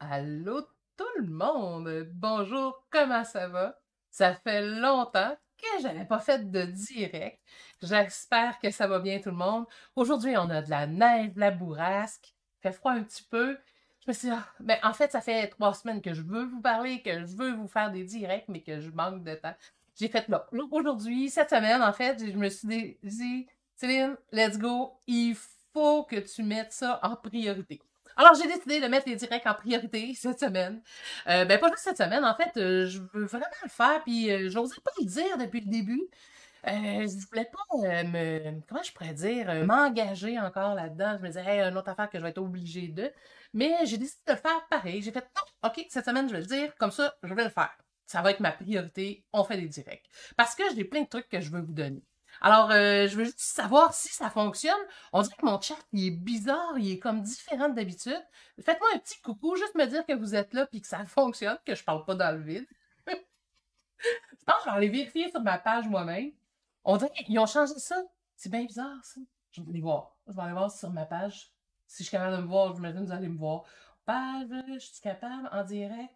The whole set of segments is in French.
Allô tout le monde! Bonjour, comment ça va? Ça fait longtemps que je n'avais pas fait de direct. J'espère que ça va bien tout le monde. Aujourd'hui, on a de la neige, de la bourrasque, fait froid un petit peu. Je me suis dit, ah, ben, en fait, ça fait trois semaines que je veux vous parler, que je veux vous faire des directs, mais que je manque de temps. J'ai fait là. Aujourd'hui, cette semaine, en fait, je me suis dit, Céline, let's go, il faut que tu mettes ça en priorité. Alors, j'ai décidé de mettre les directs en priorité cette semaine. Euh, ben, pas juste cette semaine, en fait, euh, je veux vraiment le faire, puis je euh, j'osais pas le dire depuis le début. je voulais pas me. Comment je pourrais dire M'engager encore là-dedans. Je me disais, hey, une autre affaire que je vais être obligée de. Mais j'ai décidé de le faire pareil. J'ai fait, non, OK, cette semaine, je vais le dire. Comme ça, je vais le faire. Ça va être ma priorité. On fait des directs. Parce que j'ai plein de trucs que je veux vous donner. Alors, euh, je veux juste savoir si ça fonctionne. On dirait que mon chat, il est bizarre, il est comme différent d'habitude. Faites-moi un petit coucou, juste me dire que vous êtes là puis que ça fonctionne, que je parle pas dans le vide. je pense que je vais aller vérifier sur ma page moi-même. On dirait qu'ils ont changé ça. C'est bien bizarre, ça. Je vais aller voir. Je vais aller voir sur ma page. Si je suis capable de me voir, j'imagine que vous allez me voir. Page, je suis capable, en direct.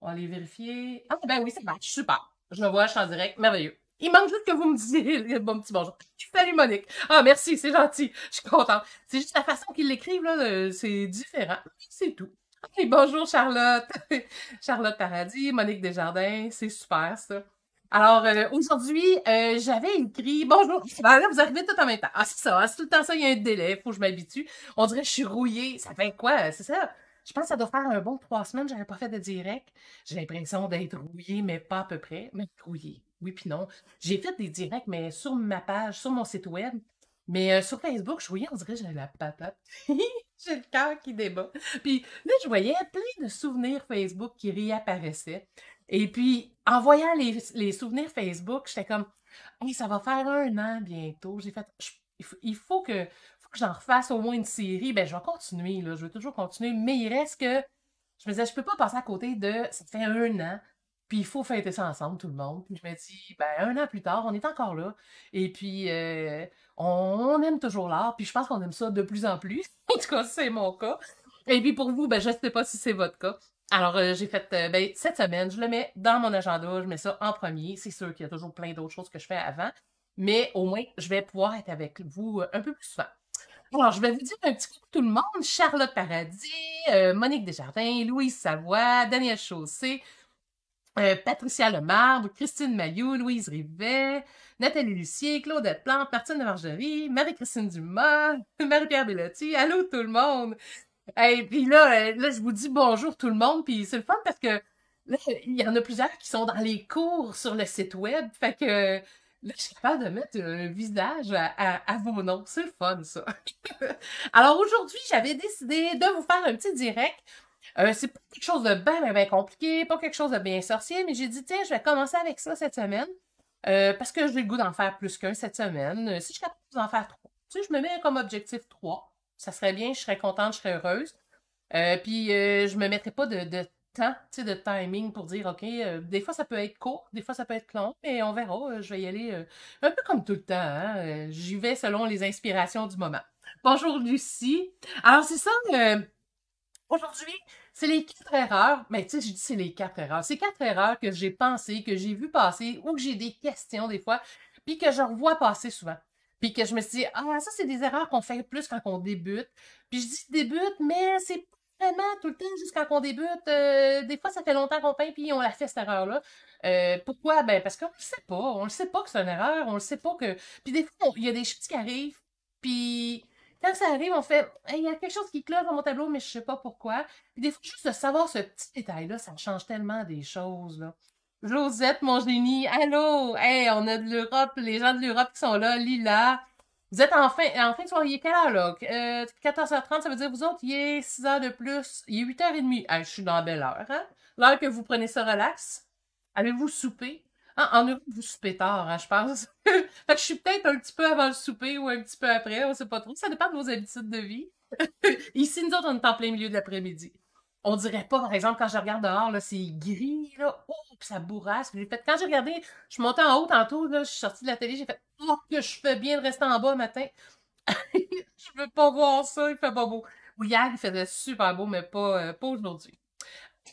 On va aller vérifier. Ah, ben oui, c'est bon. Super. Je me vois, je suis en direct. Merveilleux. Il manque juste que vous me disiez le bon petit bonjour. Salut Monique. Ah, merci, c'est gentil. Je suis contente. C'est juste la façon qu'ils l'écrivent, là, c'est différent. C'est tout. bonjour Charlotte. Charlotte Paradis, Monique Desjardins, c'est super ça. Alors euh, aujourd'hui, euh, j'avais écrit bonjour. vous arrivez tout en même temps. Ah, c'est ça, hein, c'est tout le temps ça, il y a un délai, faut que je m'habitue. On dirait que je suis rouillée. Ça fait quoi, c'est ça? Je pense que ça doit faire un bon trois semaines, je n'avais pas fait de direct. J'ai l'impression d'être rouillée, mais pas à peu près. Mais rouillée, oui puis non. J'ai fait des directs, mais sur ma page, sur mon site web. Mais euh, sur Facebook, je voyais, on dirait, que j'avais la patate. J'ai le cœur qui débat. Puis là, je voyais plein de souvenirs Facebook qui réapparaissaient. Et puis, en voyant les, souvenirs Facebook, j'étais comme, ça va faire un an bientôt. J'ai fait, il faut que que j'en refasse au moins une série, ben je vais continuer, là, je vais toujours continuer, mais il reste que je me disais, je peux pas passer à côté de ça fait un an, puis il faut fêter ça ensemble, tout le monde. Puis je me dis, ben un an plus tard, on est encore là. Et puis euh, on aime toujours l'art, puis je pense qu'on aime ça de plus en plus. en tout cas, c'est mon cas. Et puis pour vous, ben je sais pas si c'est votre cas. Alors, euh, j'ai fait, euh, ben, cette semaine, je le mets dans mon agenda, je mets ça en premier. C'est sûr qu'il y a toujours plein d'autres choses que je fais avant, mais au moins, je vais pouvoir être avec vous un peu plus souvent. Alors, je vais vous dire un petit coup tout le monde. Charlotte Paradis, euh, Monique Desjardins, Louise Savoie, Daniel Chaussé, euh, Patricia Lemarbre, Christine Mailloux, Louise Rivet, Nathalie Lucier, Claude Plante, Martine de Margerie, Marie-Christine Dumas, Marie-Pierre Bellotti. Allô tout le monde! Et puis là, euh, là, je vous dis bonjour tout le monde, puis c'est le fun parce que là, il y en a plusieurs qui sont dans les cours sur le site web. Fait que je suis capable de mettre euh, un visage à, vos noms. C'est fun, ça. Alors aujourd'hui, j'avais décidé de vous faire un petit direct. Euh, c'est pas quelque chose de bien, compliqué, pas quelque chose de bien sorcier, mais j'ai dit, tiens, je vais commencer avec ça cette semaine. Euh, parce que j'ai le goût d'en faire plus qu'un cette semaine. si je suis capable d'en faire trois, tu je me mets comme objectif trois. Ça serait bien, je serais contente, je serais heureuse. puis je me mettrais pas de temps de timing pour dire, OK, euh, des fois ça peut être court, des fois ça peut être long, mais on verra. Euh, je vais y aller euh, un peu comme tout le temps. Hein, J'y vais selon les inspirations du moment. Bonjour Lucie. Alors c'est ça, aujourd'hui, c'est les quatre erreurs. Mais tu sais, je dis c'est les quatre erreurs. C'est quatre erreurs que j'ai pensées, que j'ai vu passer ou que j'ai des questions des fois, puis que je revois passer souvent. Puis que je me suis dit, ah, ça, c'est des erreurs qu'on fait plus quand on débute. Puis je dis débute, mais c'est vraiment tout le temps jusqu'à qu'on débute. Euh, des fois, ça fait longtemps qu'on peint puis on a fait cette erreur-là. Euh, pourquoi? Ben parce qu'on le sait pas. On le sait pas que c'est une erreur. On le sait pas que. Puis des fois, il y a des choses qui arrivent. Puis quand ça arrive, on fait il y a quelque chose qui cloche dans mon tableau, mais je sais pas pourquoi. Puis des fois, juste de savoir ce petit détail-là, ça change tellement des choses. Là. Josette, mon génie, allô! Hey, on a de l'Europe, les gens de l'Europe qui sont là, Lila. Vous êtes en fin, en fin de soirée, il est quelle heure là? Euh, 14h30, ça veut dire vous autres, il est 6h de plus, il est 8h30. Ah, je suis dans la belle heure, hein? L'heure que vous prenez ça relax. Avez-vous souper? Ah, en Europe, vous soupez tard, hein, je pense. fait je suis peut-être un petit peu avant le souper ou un petit peu après, on ne sait pas trop. Ça dépend de vos habitudes de vie. Ici, nous autres, on est en plein milieu de l'après-midi on dirait pas, par exemple, quand je regarde dehors, là, c'est gris, là, oh, ça bourrasse. fait, quand j'ai regardé, je suis montée en haut tantôt, là, je suis sortie de la télé, j'ai fait, oh, que je fais bien de rester en bas le matin. je veux pas voir ça, il fait pas beau. Ou hier, il faisait super beau, mais pas, euh, aujourd'hui.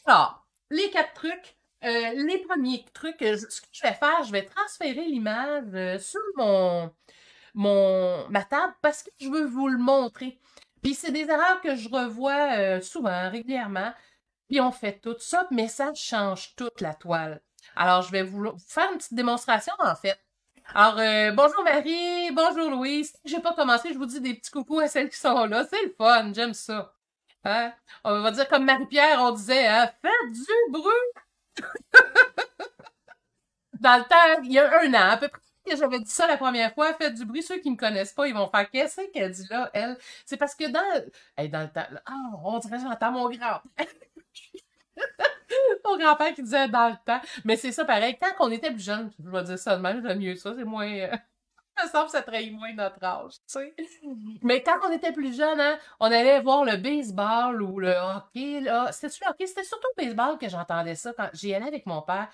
Alors, les quatre trucs. Euh, les premiers trucs, euh, ce que je vais faire, je vais transférer l'image sur mon, mon, ma table parce que je veux vous le montrer. Puis c'est des erreurs que je revois euh, souvent, régulièrement. Puis on fait tout ça, mais ça change toute la toile. Alors, je vais vous, faire une petite démonstration, en fait. Alors, euh, bonjour Marie, bonjour Louise. j'ai pas commencé, je vous dis des petits coucou à celles qui sont là. C'est le fun, j'aime ça. Hein? On va dire comme Marie-Pierre, on disait, hein, faire du bruit! Dans le temps, il y a un an à peu près, j'avais dit ça la première fois, faites du bruit. Ceux qui me connaissent pas, ils vont faire qu'est-ce qu'elle dit là, elle. C'est parce que dans, dans le temps, ah, on dirait que j'entends mon grand. mon grand-père qui disait dans le temps. Mais c'est ça pareil. Quand qu'on était plus jeune, je vais dire ça de même, j'aime mieux ça, c'est moins. Euh, me semble que ça trahit moins notre âge, Mais quand on était plus jeune, hein, on allait voir le baseball ou le hockey. Là. cétait hockey? C'était surtout le baseball que j'entendais ça. quand J'y allais avec mon père.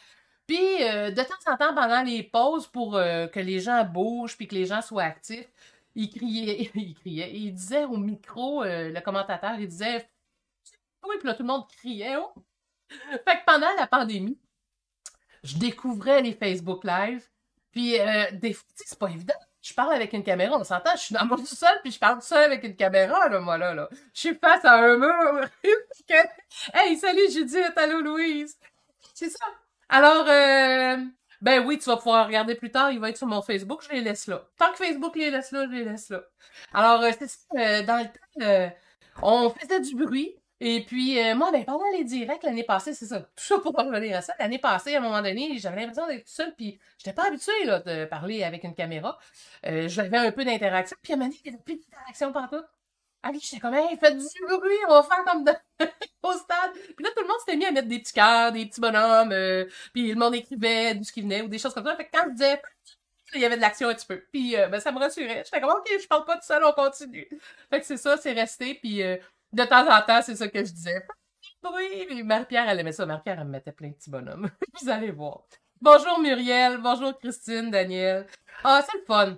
Puis, euh, de temps en temps, pendant les pauses, pour euh, que les gens bougent puis que les gens soient actifs, il criait, il criait, il disait au micro, euh, le commentateur, il disait Oui, puis là, tout le monde criait. Oh! fait que pendant la pandémie, je découvrais les Facebook Live. Puis, des fois, c'est pas évident. Je parle avec une caméra, on s'entend, je suis dans mon sol, puis je parle seul avec une caméra, là, moi, là, là. Je suis face à un mur. hey, salut Judith, allô Louise. C'est ça, alors, euh, ben oui, tu vas pouvoir regarder plus tard, il va être sur mon Facebook, je les laisse là. Tant que Facebook les laisse là, je les laisse là. Alors, euh, c'était ça, euh, dans le temps, on faisait du bruit. Et puis, moi, ben, pendant les directs l'année passée, c'est ça, tout ça pour revenir à ça, l'année passée, à un moment donné, j'avais l'impression d'être seule, puis j'étais pas habituée, là, de parler avec une caméra. j'avais un peu d'interaction, puis à un moment donné, il n'y avait plus d'interaction partout je j'étais comme, hey, faites du bruit, on va faire comme au stade. Puis là, tout le monde s'était mis à mettre des petits cœurs, des petits bonhommes, euh, puis le monde écrivait d'où ce qui venait ou des choses comme ça. Fait que quand je disais, il y avait de l'action un petit peu. Puis euh, ben, ça me rassurait. J'étais comme, ok, je parle pas tout seul, on continue. Fait que c'est ça, c'est resté. Puis euh, de temps en temps, c'est ça que je disais. Oui, puis Marie-Pierre, elle aimait ça. Marie-Pierre, elle me mettait plein de petits bonhommes. Vous allez voir. Bonjour Muriel, bonjour Christine, Daniel. Ah, c'est le fun.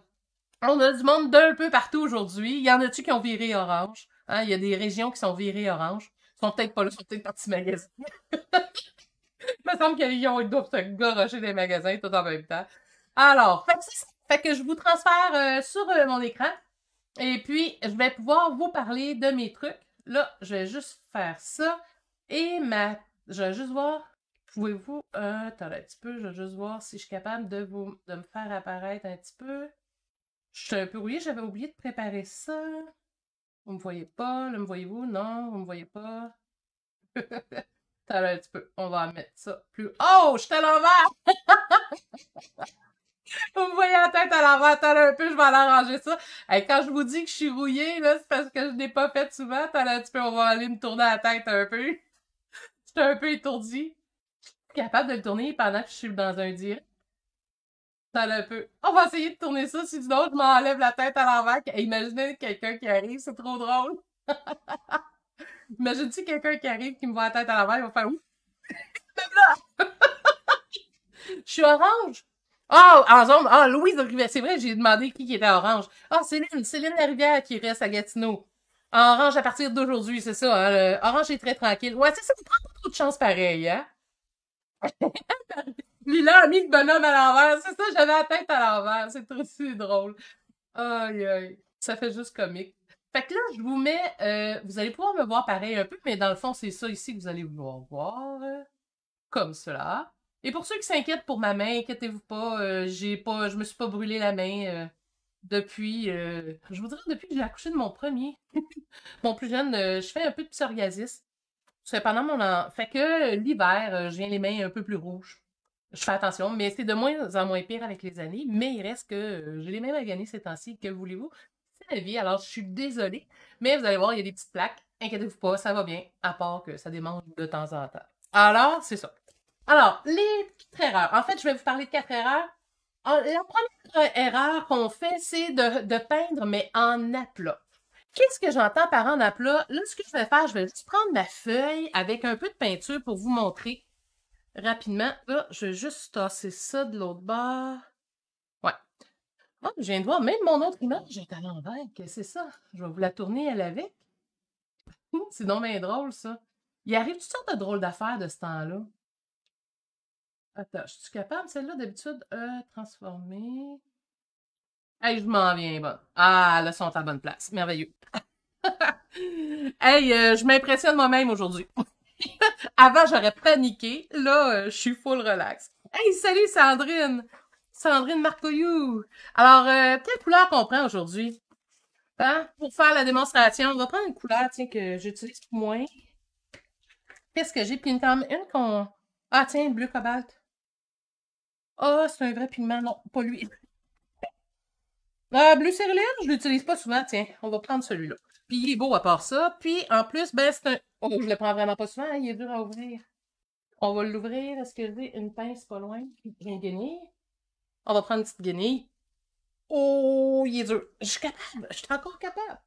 On a du monde d'un peu partout aujourd'hui. Il y en a-tu qui ont viré orange? Hein? Il y a des régions qui sont virées orange. Ils sont peut-être pas là, ils sont peut-être partis Il me semble qu'ils doivent se garrocher des magasins tout en même temps. Alors, fait que, je vous transfère euh, sur euh, mon écran. Et puis, je vais pouvoir vous parler de mes trucs. Là, je vais juste faire ça. Et ma... je vais juste voir. Pouvez-vous. Euh, un petit peu. Je vais juste voir si je suis capable de, vous... de me faire apparaître un petit peu. Je suis un peu rouillée, j'avais oublié de préparer ça. Vous me voyez pas, là, me voyez-vous? Non, vous me voyez pas. T'as un petit peu. On va mettre ça plus. Oh, je suis à l'envers! vous me voyez la tête à l'envers, l'air un peu, je vais aller arranger ça. et quand je vous dis que je suis rouillée, là, c'est parce que je n'ai pas fait souvent. l'air un petit peu, on va aller me tourner la tête un peu. suis un peu étourdi Je suis capable de le tourner pendant que je suis dans un direct. On va essayer de tourner ça si du autre, je m'enlève la tête à l'envers. Imaginez quelqu'un qui arrive, c'est trop drôle. Imagine-tu quelqu'un qui arrive qui me voit la tête à l'envers, il va faire ouf. je suis orange. Oh, en zone. Ah, oh, Louise Rivière. C'est vrai, j'ai demandé qui était orange. Ah, oh, Céline. Céline Rivière qui reste à Gatineau. Orange à partir d'aujourd'hui, c'est ça. Hein, orange est très tranquille. Ouais, c'est ça Vous prend pas trop de chance pareil, hein? Lila a mis le bonhomme à l'envers. C'est ça, j'avais la tête à l'envers. C'est trop si drôle. Aïe, aïe. Ça fait juste comique. Fait que là, je vous mets. Euh, vous allez pouvoir me voir pareil un peu, mais dans le fond, c'est ça ici que vous allez vouloir voir. Euh, comme cela. Et pour ceux qui s'inquiètent pour ma main, inquiétez-vous pas. Euh, j'ai pas. Je me suis pas brûlé la main depuis. je vous dirais depuis que j'ai accouché de mon premier. mon plus jeune, je fais un peu de psoriasis. c'est pendant mon an. Fait que l'hiver, je viens les mains un peu plus rouges je fais attention, mais c'est de moins en moins pire avec les années. Mais il reste que euh, je l'ai même à gagner ces temps-ci. Que voulez-vous? C'est la vie, alors je suis désolée. Mais vous allez voir, il y a des petites plaques. Inquiétez-vous pas, ça va bien, à part que ça démange de temps en temps. Alors, c'est ça. Alors, les quatre erreurs. En fait, je vais vous parler de quatre erreurs. la première erreur qu'on fait, c'est de, de peindre, mais en aplat. Qu'est-ce que j'entends par en aplat? Là, ce que je vais faire, je vais juste prendre ma feuille avec un peu de peinture pour vous montrer rapidement. Là, je vais juste tasser ça de l'autre bord. Ouais. Oh, je viens de voir, même mon autre image est à l'envers. quest que c'est ça? Je vais vous la tourner, elle, avec. c'est non bien drôle, ça. Il arrive toutes sortes de drôles d'affaires de ce temps-là. Attends, je suis capable, celle-là, d'habitude, euh, transformer. Hey, je m'en viens, bonne. Ah, là, sont à bonne place. Merveilleux. hey, euh, je m'impressionne moi-même aujourd'hui. Avant, j'aurais paniqué. Là, euh, je suis full relax. Hey, salut Sandrine! Sandrine Marcoyou! Alors, euh, quelle couleur qu'on prend aujourd'hui? Hein? Pour faire la démonstration, on va prendre une couleur tiens, que j'utilise moins. Qu'est-ce que j'ai? Puis une, une qu'on... Ah tiens, bleu cobalt. Ah, c'est un vrai pigment. Non, pas lui. Euh, bleu céruline, je l'utilise pas souvent. Tiens, on va prendre celui-là. Puis il est beau à part ça. Puis en plus, ben, c'est un Oh, je le prends vraiment pas souvent, hein, il est dur à ouvrir. On va l'ouvrir, Est-ce a une pince pas loin, une gagner. On va prendre une petite guenille. Oh, il est dur. Je suis capable, je suis encore capable.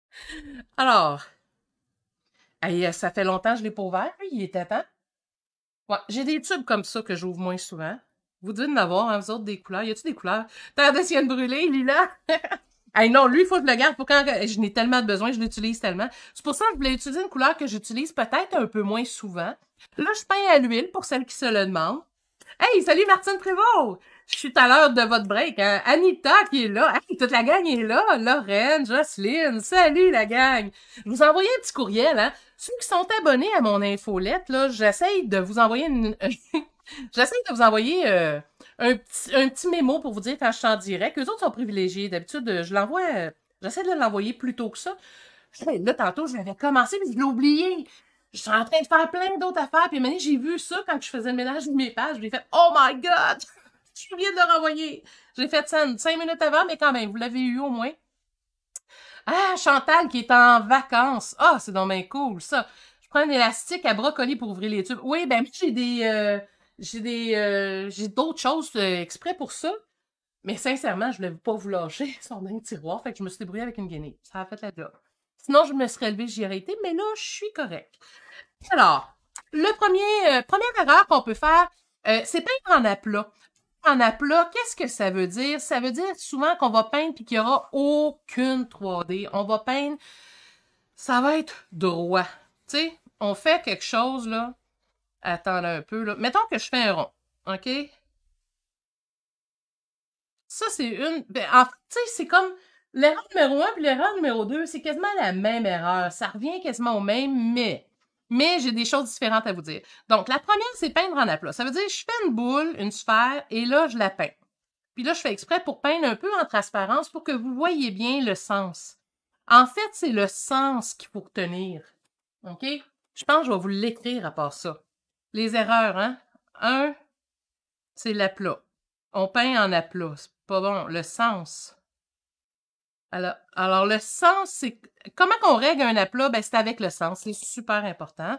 Alors, euh, ça fait longtemps que je l'ai pas ouvert, hein, il est temps. Ouais, j'ai des tubes comme ça que j'ouvre moins souvent. Vous devez en avoir, hein, vous autres, des couleurs. Y a-tu des couleurs? Terre de brûler, brûlée, lilas! Hey, non, lui, il faut que je le garde pour quand euh, je n'ai tellement de besoin, je l'utilise tellement. C'est pour ça que je voulais utiliser une couleur que j'utilise peut-être un peu moins souvent. Là, je peins à l'huile pour celles qui se le demandent. Hey, salut Martine Prévost! Je suis à l'heure de votre break. Hein. Anita qui est là. Hey, toute la gang est là. Lorraine, Jocelyne. Salut la gang. Je vous envoie un petit courriel. Hein? Ceux qui sont abonnés à mon infolette, là, j'essaye de vous envoyer une... j'essaye de vous envoyer euh, un petit, un petit mémo pour vous dire quand je t'en que direct. Eux autres sont privilégiés. D'habitude, je l'envoie, euh, j'essaie de l'envoyer plus tôt que ça. Là, tantôt, je l'avais commencé, mais je l'ai oublié. Je suis en train de faire plein d'autres affaires. Puis maintenant, j'ai vu ça quand je faisais le ménage de mes pages. J'ai fait Oh my God! je viens de le renvoyer. J'ai fait ça cinq minutes avant, mais quand même, vous l'avez eu au moins. Ah, Chantal qui est en vacances. Ah, c'est dommage cool, ça. Je prends un élastique à brocoli pour ouvrir les tubes. Oui, ben j'ai des. Euh, j'ai des euh, j'ai d'autres choses euh, exprès pour ça. Mais sincèrement, je ne voulais pas vous lâcher sur un tiroir. Fait que je me suis débrouillée avec une guinée. Ça a fait la job. Sinon, je me serais levée, j'y aurais été. Mais là, je suis correcte. Alors, le premier, euh, première erreur qu'on peut faire, c'est peindre en aplat. En aplat, qu'est-ce que ça veut dire? Ça veut dire souvent qu'on va peindre et qu'il n'y aura aucune 3D. On va peindre, ça va être droit. Tu sais, on fait quelque chose, là, Attends un peu. Là. Mettons que je fais un rond. OK? Ça, c'est une. Ben, tu sais, c'est comme. L'erreur numéro 1 puis l'erreur numéro 2, c'est quasiment la même erreur. Ça revient quasiment au même, mais. Mais j'ai des choses différentes à vous dire. Donc, la première, c'est peindre en aplat. Ça veut dire, je fais une boule, une sphère, et là, je la peins. Puis là, je fais exprès pour peindre un peu en transparence pour que vous voyez bien le sens. En fait, c'est le sens qu'il faut tenir OK? Je pense que je vais vous l'écrire à part ça. Les erreurs, hein? Un, c'est l'aplat. On peint en aplat. C'est pas bon. Le sens. Alors, alors le sens, c'est. Comment qu'on règle un aplat? Ben, c'est avec le sens. C'est super important.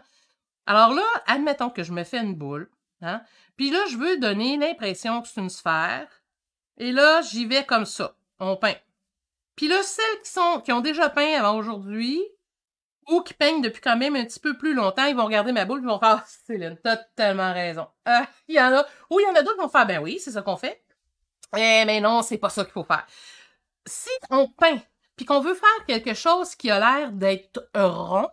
Alors là, admettons que je me fais une boule. Hein? Puis là, je veux donner l'impression que c'est une sphère. Et là, j'y vais comme ça. On peint. Puis là, celles qui, sont, qui ont déjà peint avant aujourd'hui, ou qui peignent depuis quand même un petit peu plus longtemps, ils vont regarder ma boule et vont faire ah, Céline, t'as tellement raison. Ah, il y en a. Ou il y en a d'autres qui vont faire Ben oui, c'est ça qu'on fait. Eh, mais non, c'est pas ça qu'il faut faire. Si on peint puis qu'on veut faire quelque chose qui a l'air d'être rond,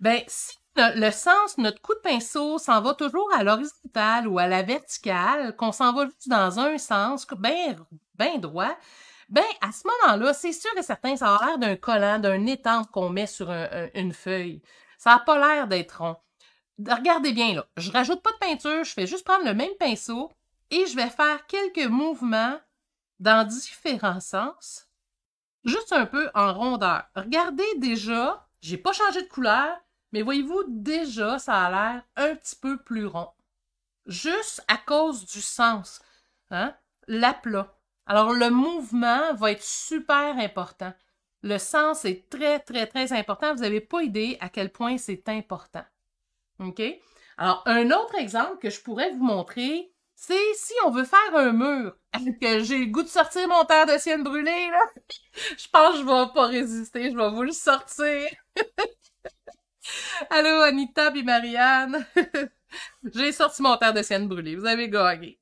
ben si le sens, de notre coup de pinceau s'en va toujours à l'horizontale ou à la verticale, qu'on s'en va juste dans un sens, bien ben droit, ben à ce moment-là, c'est sûr et certain, ça a l'air d'un collant, d'un étang qu'on met sur une feuille. Ça n'a pas l'air d'être rond. Regardez bien là, je rajoute pas de peinture, je fais juste prendre le même pinceau et je vais faire quelques mouvements dans différents sens, juste un peu en rondeur. Regardez déjà, j'ai pas changé de couleur, mais voyez-vous déjà ça a l'air un petit peu plus rond. Juste à cause du sens, hein, l'aplat. Alors, le mouvement va être super important. Le sens est très, très, très important. Vous n'avez pas idée à quel point c'est important. OK? Alors, un autre exemple que je pourrais vous montrer, c'est si on veut faire un mur, j'ai le goût de sortir mon terre de sienne brûlée, là, je pense que je vais pas résister, je vais vous le sortir. Allô, Anita et Marianne. j'ai sorti mon terre de sienne brûlée, vous avez gagné.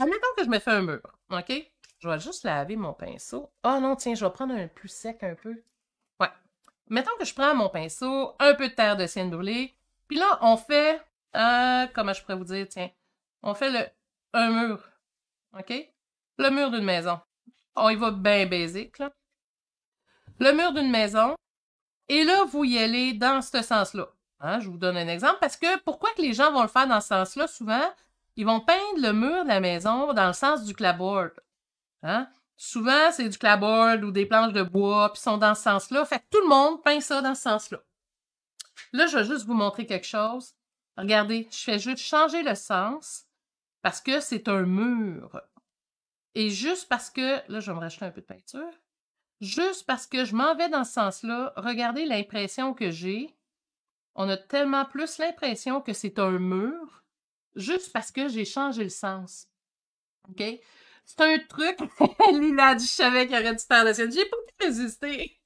Admettons que je me fais un mur. OK? Je vais juste laver mon pinceau. Ah non, tiens, je vais prendre un plus sec un peu. Ouais. Mettons que je prends mon pinceau, un peu de terre de sienne brûlée, puis là, on fait, euh, comment je pourrais vous dire, tiens, on fait le, un mur, OK? Le mur d'une maison. Oh, il va bien basique, là. Le mur d'une maison, et là, vous y allez dans ce sens-là. Hein, je vous donne un exemple parce que pourquoi que les gens vont le faire dans ce sens-là souvent, ils vont peindre le mur de la maison dans le sens du clapboard. Hein? Souvent, c'est du clapboard ou des planches de bois, puis sont dans ce sens-là. Fait tout le monde peint ça dans ce sens-là. Là, je vais juste vous montrer quelque chose. Regardez, je fais juste changer le sens parce que c'est un mur. Et juste parce que, là, je vais me racheter un peu de peinture. Juste parce que je m'en vais dans ce sens-là, regardez l'impression que j'ai. On a tellement plus l'impression que c'est un mur juste parce que j'ai changé le sens. OK? C'est un truc. Lila du je qui qu'il dû aurait du la de J'ai pas pu résister.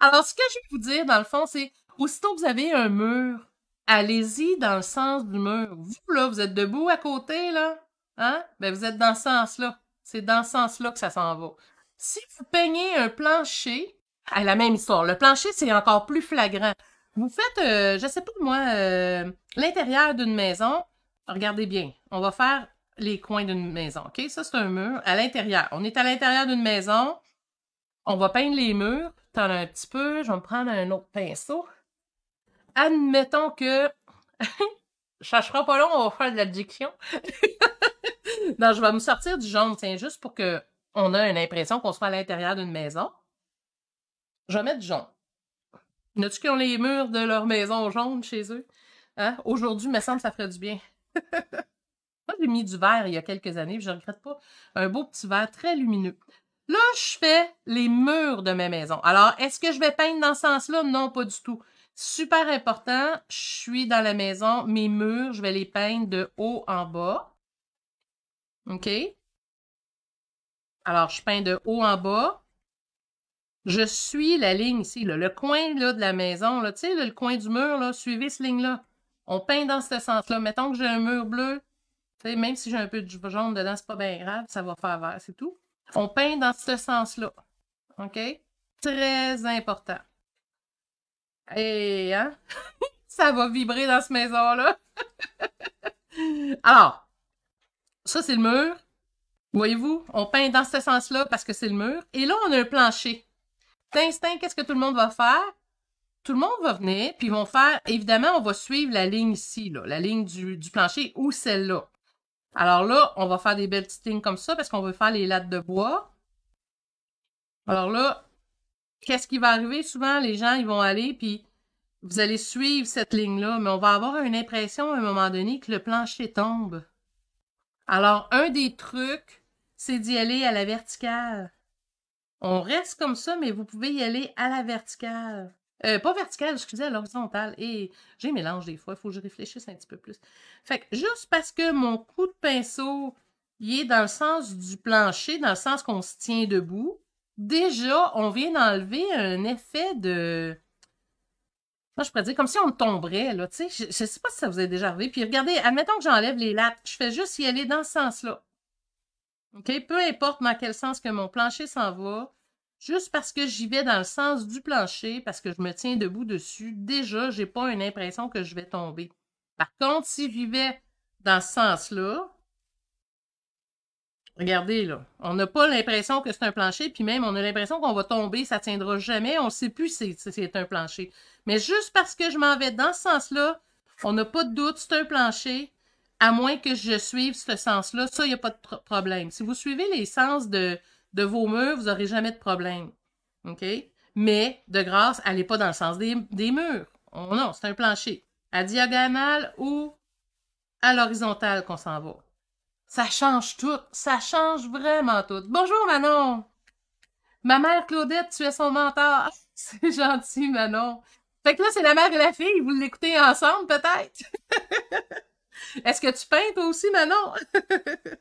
Alors, ce que je vais vous dire, dans le fond, c'est aussitôt que vous avez un mur, allez-y dans le sens du mur. Vous, là, vous êtes debout à côté, là. Hein? Ben, vous êtes dans ce sens-là. C'est dans ce sens-là que ça s'en va. Si vous peignez un plancher, à la même histoire, le plancher, c'est encore plus flagrant. Vous faites, euh, je sais pas moi, euh, l'intérieur d'une maison. Regardez bien. On va faire les coins d'une maison. OK? Ça, c'est un mur à l'intérieur. On est à l'intérieur d'une maison. On va peindre les murs. T'en as un petit peu. Je vais me prendre un autre pinceau. Admettons que. ça chercherai pas long, on va faire de l'addiction. non, je vais me sortir du jaune, tiens, juste pour que on ait une impression qu'on soit à l'intérieur d'une maison. Je vais mettre du jaune. N'as-tu ont les murs de leur maison jaune chez eux? Hein? Aujourd'hui, me semble, ça ferait du bien. Moi, j'ai mis du verre il y a quelques années, je ne regrette pas. Un beau petit verre très lumineux. Là, je fais les murs de ma maison. Alors, est-ce que je vais peindre dans ce sens-là? Non, pas du tout. Super important, je suis dans la maison, mes murs, je vais les peindre de haut en bas. OK? Alors, je peins de haut en bas. Je suis la ligne ici, le coin là, de la maison, là, tu sais, le coin du mur, là, suivez cette ligne-là. On peint dans ce sens-là. Mettons que j'ai un mur bleu, même si j'ai un peu de jaune dedans, c'est pas bien grave, ça va faire vert, c'est tout. On peint dans ce sens-là. OK? Très important. Et hein? ça va vibrer dans ce maison-là. Alors, ça, c'est le mur. Voyez-vous, on peint dans ce sens-là parce que c'est le mur. Et là, on a un plancher d'instinct, qu'est-ce que tout le monde va faire? Tout le monde va venir, puis ils vont faire, évidemment, on va suivre la ligne ici, là, la ligne du, du plancher ou celle-là. Alors là, on va faire des belles petites lignes comme ça parce qu'on veut faire les lattes de bois. Alors là, qu'est-ce qui va arriver? Souvent, les gens, ils vont aller, puis vous allez suivre cette ligne-là, mais on va avoir une impression à un moment donné que le plancher tombe. Alors, un des trucs, c'est d'y aller à la verticale. On reste comme ça, mais vous pouvez y aller à la verticale. Euh, pas verticale, excusez, à l'horizontale. Et j'ai mélange des fois, il faut que je réfléchisse un petit peu plus. Fait que juste parce que mon coup de pinceau, il est dans le sens du plancher, dans le sens qu'on se tient debout, déjà, on vient d'enlever un effet de... Moi, je pourrais dire comme si on tomberait, là, tu sais. Je, ne sais pas si ça vous est déjà arrivé. Puis regardez, admettons que j'enlève les lattes, je fais juste y aller dans ce sens-là. Ok, Peu importe dans quel sens que mon plancher s'en va, juste parce que j'y vais dans le sens du plancher, parce que je me tiens debout dessus, déjà, je n'ai pas une impression que je vais tomber. Par contre, si j'y vais dans ce sens-là, regardez là, on n'a pas l'impression que c'est un plancher, puis même on a l'impression qu'on va tomber, ça tiendra jamais, on ne sait plus si c'est un plancher. Mais juste parce que je m'en vais dans ce sens-là, on n'a pas de doute, c'est un plancher, à moins que je suive ce sens-là, ça, il n'y a pas de problème. Si vous suivez les sens de, vos murs, vous n'aurez jamais de problème. OK? Mais, de grâce, allez pas dans le sens des, murs. Oh non, c'est un plancher. À diagonale ou à l'horizontale qu'on s'en va. Ça change tout. Ça change vraiment tout. Bonjour, Manon! Ma mère Claudette, tu es son mentor. c'est gentil, Manon. Fait que là, c'est la mère et la fille. Vous l'écoutez ensemble, peut-être? Est-ce que tu peins toi aussi, Manon?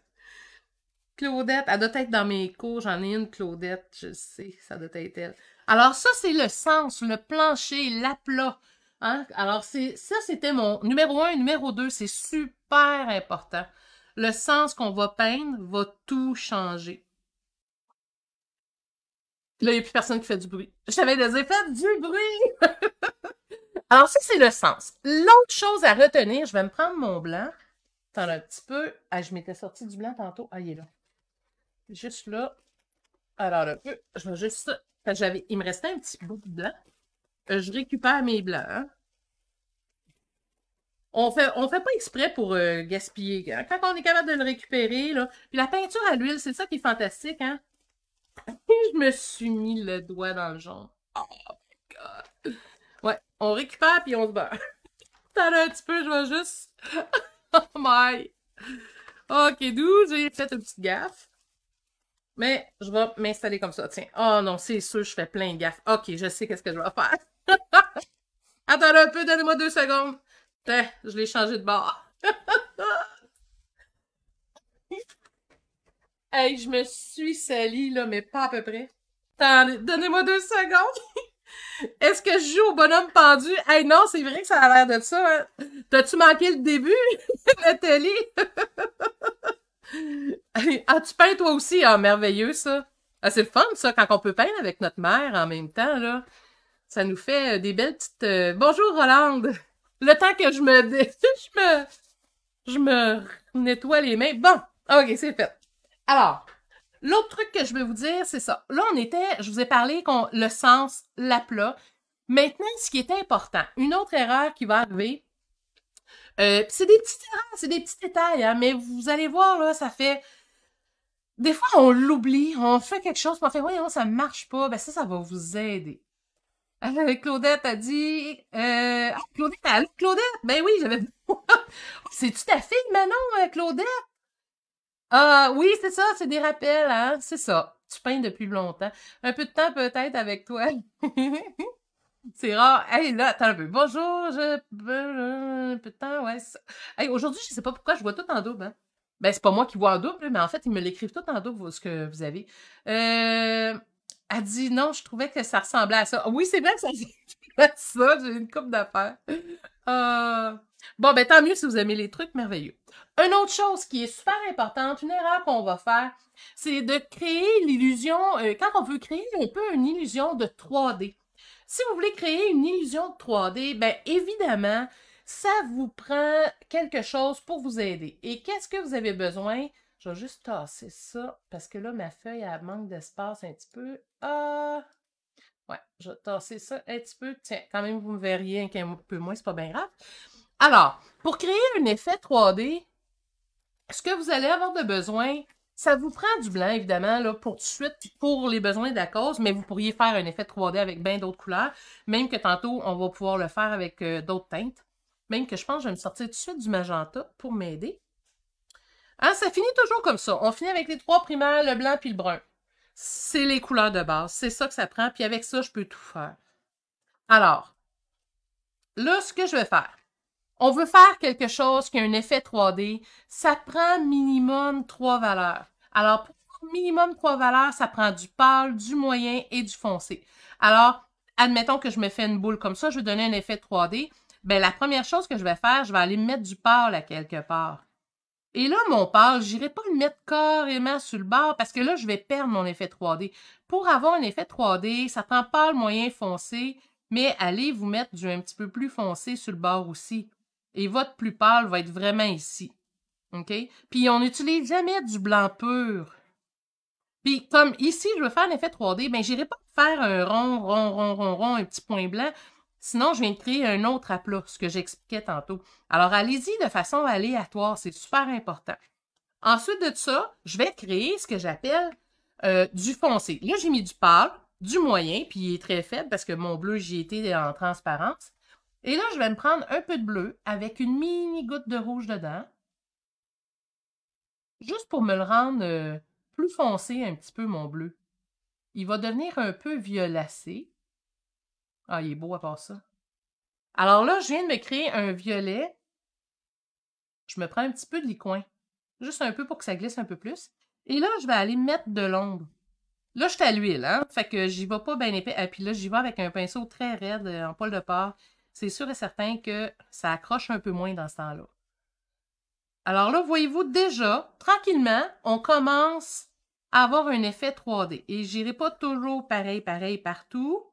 Claudette, elle doit être dans mes cours. J'en ai une, Claudette, je sais, ça doit être elle. Alors, ça, c'est le sens, le plancher, l'aplat. Hein? Alors, ça, c'était mon numéro un, numéro deux, c'est super important. Le sens qu'on va peindre va tout changer. là, il n'y a plus personne qui fait du bruit. Je t'avais effets du bruit! Alors, ça, c'est le sens. L'autre chose à retenir, je vais me prendre mon blanc. Attends un petit peu. Ah, je m'étais sorti du blanc tantôt. Ah, il est là. Juste là. Alors, un Je vais juste. J'avais... Il me restait un petit bout de blanc. Euh, je récupère mes blancs. Hein. On fait, on fait pas exprès pour euh, gaspiller. Hein. Quand on est capable de le récupérer, là. Puis la peinture à l'huile, c'est ça qui est fantastique, hein? je me suis mis le doigt dans le jaune. Oh my god! On récupère puis on se bat. Attends un petit peu, je vais juste. oh my! Ok, d'où j'ai fait une petite gaffe. Mais je vais m'installer comme ça. Tiens. Oh non, c'est sûr, je fais plein de gaffes. Ok, je sais qu'est-ce que je vais faire. Attends un peu, donnez-moi deux secondes. Tiens, je l'ai changé de bord. hey, je me suis salie, là, mais pas à peu près. Attendez, donnez-moi deux secondes. Est-ce que je joue au bonhomme pendu? Hey non, c'est vrai que ça a l'air de ça. Hein? T'as-tu manqué le début, Nathalie? ah, tu peins toi aussi, ah, merveilleux ça. Ah, c'est le fun ça, quand on peut peindre avec notre mère en même temps, là. Ça nous fait euh, des belles petites. Euh, Bonjour Rolande! Le temps que je me. je me. Je me nettoie les mains. Bon, ok, c'est fait. Alors, L'autre truc que je vais vous dire, c'est ça. Là, on était, je vous ai parlé qu'on le sens, l'aplat. Maintenant, ce qui est important, une autre erreur qui va arriver, euh, c'est des petits c'est des petits détails, hein, mais vous allez voir, là, ça fait. Des fois, on l'oublie, on fait quelque chose, puis on fait, oui, ça ça marche pas, ben ça, ça va vous aider. Euh, Claudette a dit. Euh, ah, Claudette, allô, Claudette? Ben oui, j'avais. C'est-tu ta fille, Manon, Claudette? Ah oui, c'est ça, c'est des rappels, hein? C'est ça. Tu peins depuis longtemps. Un peu de temps peut-être avec toi. c'est rare. Hey, là, attends un peu. Bonjour, je... Un peu de temps, ouais. Hey, aujourd'hui, je sais pas pourquoi, je vois tout en double, hein? Ben, c'est pas moi qui vois en double, mais en fait, ils me l'écrivent tout en double, ce que vous avez. Euh... Elle dit non, je trouvais que ça ressemblait à ça. oui, c'est bien que ça ressemblait à ça. J'ai une coupe d'affaires. Euh... Bon, ben tant mieux si vous aimez les trucs merveilleux. Une autre chose qui est super importante, une erreur qu'on va faire, c'est de créer l'illusion, euh, quand on veut créer un peu une illusion de 3D. Si vous voulez créer une illusion de 3D, ben évidemment, ça vous prend quelque chose pour vous aider. Et qu'est-ce que vous avez besoin? Je vais juste tasser ça parce que là, ma feuille, elle manque d'espace un petit peu. Ah! Ouais, je vais tasser ça un petit peu. Tiens, quand même, vous me verriez un peu moins, c'est pas bien grave. Alors, pour créer un effet 3D, ce que vous allez avoir de besoin, ça vous prend du blanc, évidemment, là, pour tout de suite, pour les besoins de la cause, mais vous pourriez faire un effet 3D avec bien d'autres couleurs, même que tantôt, on va pouvoir le faire avec euh, d'autres teintes. Même que je pense que je vais me sortir tout de suite du magenta pour m'aider. Hein, ça finit toujours comme ça. On finit avec les trois primaires, le blanc puis le brun. C'est les couleurs de base. C'est ça que ça prend. Puis avec ça, je peux tout faire. Alors, là, ce que je vais faire, on veut faire quelque chose qui a un effet 3D, ça prend minimum trois valeurs. Alors, pour minimum trois valeurs, ça prend du pâle, du moyen et du foncé. Alors, admettons que je me fais une boule comme ça, je vais donner un effet 3D. Bien, la première chose que je vais faire, je vais aller mettre du pâle à quelque part. Et là, mon pâle, j'irai pas le mettre carrément sur le bord parce que là, je vais perdre mon effet 3D. Pour avoir un effet 3D, ça prend pâle, moyen, foncé, mais allez vous mettre du un petit peu plus foncé sur le bord aussi. Et votre plus pâle va être vraiment ici. OK? Puis on n'utilise jamais du blanc pur. Puis comme ici, je veux faire un effet 3D, bien, j'irai pas faire un rond, rond, rond, rond, rond, un petit point blanc. Sinon, je viens de créer un autre aplat, ce que j'expliquais tantôt. Alors, allez-y de façon aléatoire, c'est super important. Ensuite de ça, je vais créer ce que j'appelle euh, du foncé. Là, j'ai mis du pâle, du moyen, puis il est très faible parce que mon bleu, j'y étais en transparence. Et là, je vais me prendre un peu de bleu avec une mini goutte de rouge dedans, juste pour me le rendre euh, plus foncé un petit peu, mon bleu. Il va devenir un peu violacé. Ah, il est beau à part ça. Alors là, je viens de me créer un violet. Je me prends un petit peu de licoin, juste un peu pour que ça glisse un peu plus. Et là, je vais aller mettre de l'ombre. Là, je suis à l'huile, hein? Fait que j'y vais pas bien épais. Et ah, puis là, j'y vais avec un pinceau très raide euh, en poil de porc c'est sûr et certain que ça accroche un peu moins dans ce temps-là. Alors là, voyez-vous déjà, tranquillement, on commence à avoir un effet 3D. Et j'irai pas toujours pareil, pareil partout.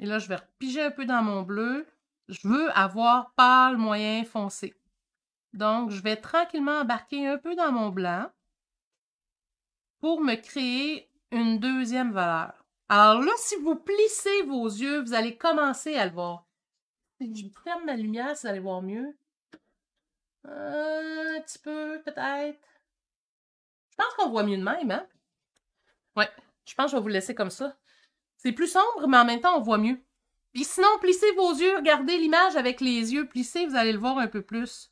Et là, je vais repiger un peu dans mon bleu. Je veux avoir pâle, moyen, foncé. Donc, je vais tranquillement embarquer un peu dans mon blanc pour me créer une deuxième valeur. Alors là, si vous plissez vos yeux, vous allez commencer à le voir. je ferme ma lumière, vous allez voir mieux. Euh, un petit peu, peut-être. Je pense qu'on voit mieux de même, hein? Ouais, je pense que je vais vous laisser comme ça. C'est plus sombre, mais en même temps, on voit mieux. Puis sinon, plissez vos yeux, regardez l'image avec les yeux plissés, vous allez le voir un peu plus.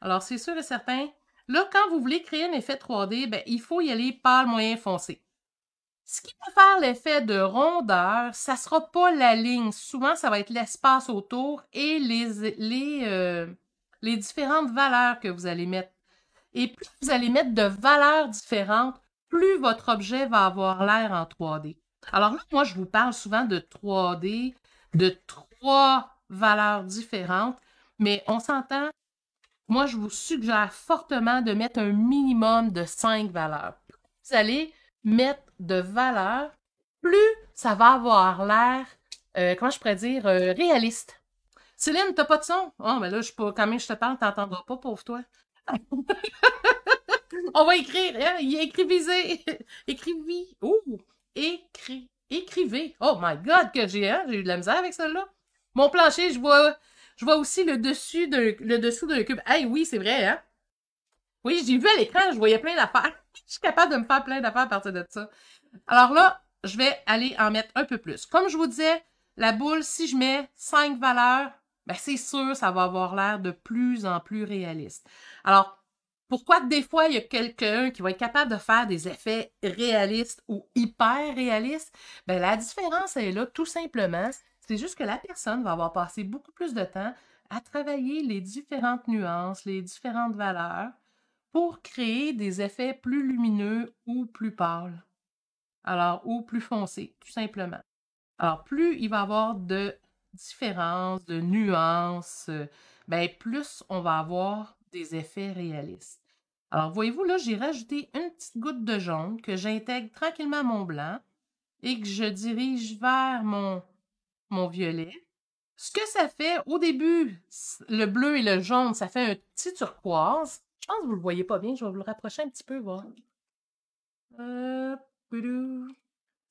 Alors, c'est sûr et certain. Là, quand vous voulez créer un effet 3D, ben, il faut y aller pâle, moyen, foncé. Ce qui peut faire l'effet de rondeur, ça ne sera pas la ligne. Souvent, ça va être l'espace autour et les, les, euh, les différentes valeurs que vous allez mettre. Et plus vous allez mettre de valeurs différentes, plus votre objet va avoir l'air en 3D. Alors là, moi, je vous parle souvent de 3D, de trois valeurs différentes, mais on s'entend, moi, je vous suggère fortement de mettre un minimum de cinq valeurs. Vous allez mettre de valeur, plus ça va avoir l'air, euh, comment je pourrais dire, euh, réaliste. Céline, t'as pas de son? Oh, ah, mais ben là, je pas, quand même, je te parle, t'entendras pas, pauvre toi. On va écrire, hein? Il écrivisé. Ouh! écrit Écrivez. Oh my God, que j'ai, hein? J'ai eu de la misère avec celle-là. Mon plancher, je vois, je vois aussi le dessus de, le d'un cube. Hey, oui, c'est vrai, hein? Oui, j'ai vu à l'écran, je voyais plein d'affaires je suis capable de me faire plein d'affaires à partir de ça. Alors là, je vais aller en mettre un peu plus. Comme je vous disais, la boule, si je mets cinq valeurs, ben c'est sûr, ça va avoir l'air de plus en plus réaliste. Alors, pourquoi des fois il y a quelqu'un qui va être capable de faire des effets réalistes ou hyper réalistes? Ben, la différence est là tout simplement. C'est juste que la personne va avoir passé beaucoup plus de temps à travailler les différentes nuances, les différentes valeurs, pour créer des effets plus lumineux ou plus pâles. Alors, ou plus foncés, tout simplement. Alors, plus il va y avoir de différences, de nuances, euh, ben, plus on va avoir des effets réalistes. Alors, voyez-vous, là, j'ai rajouté une petite goutte de jaune que j'intègre tranquillement à mon blanc et que je dirige vers mon, mon violet. Ce que ça fait, au début, le bleu et le jaune, ça fait un petit turquoise. Je pense que vous le voyez pas bien. Je vais vous le rapprocher un petit peu, voir. Tiens,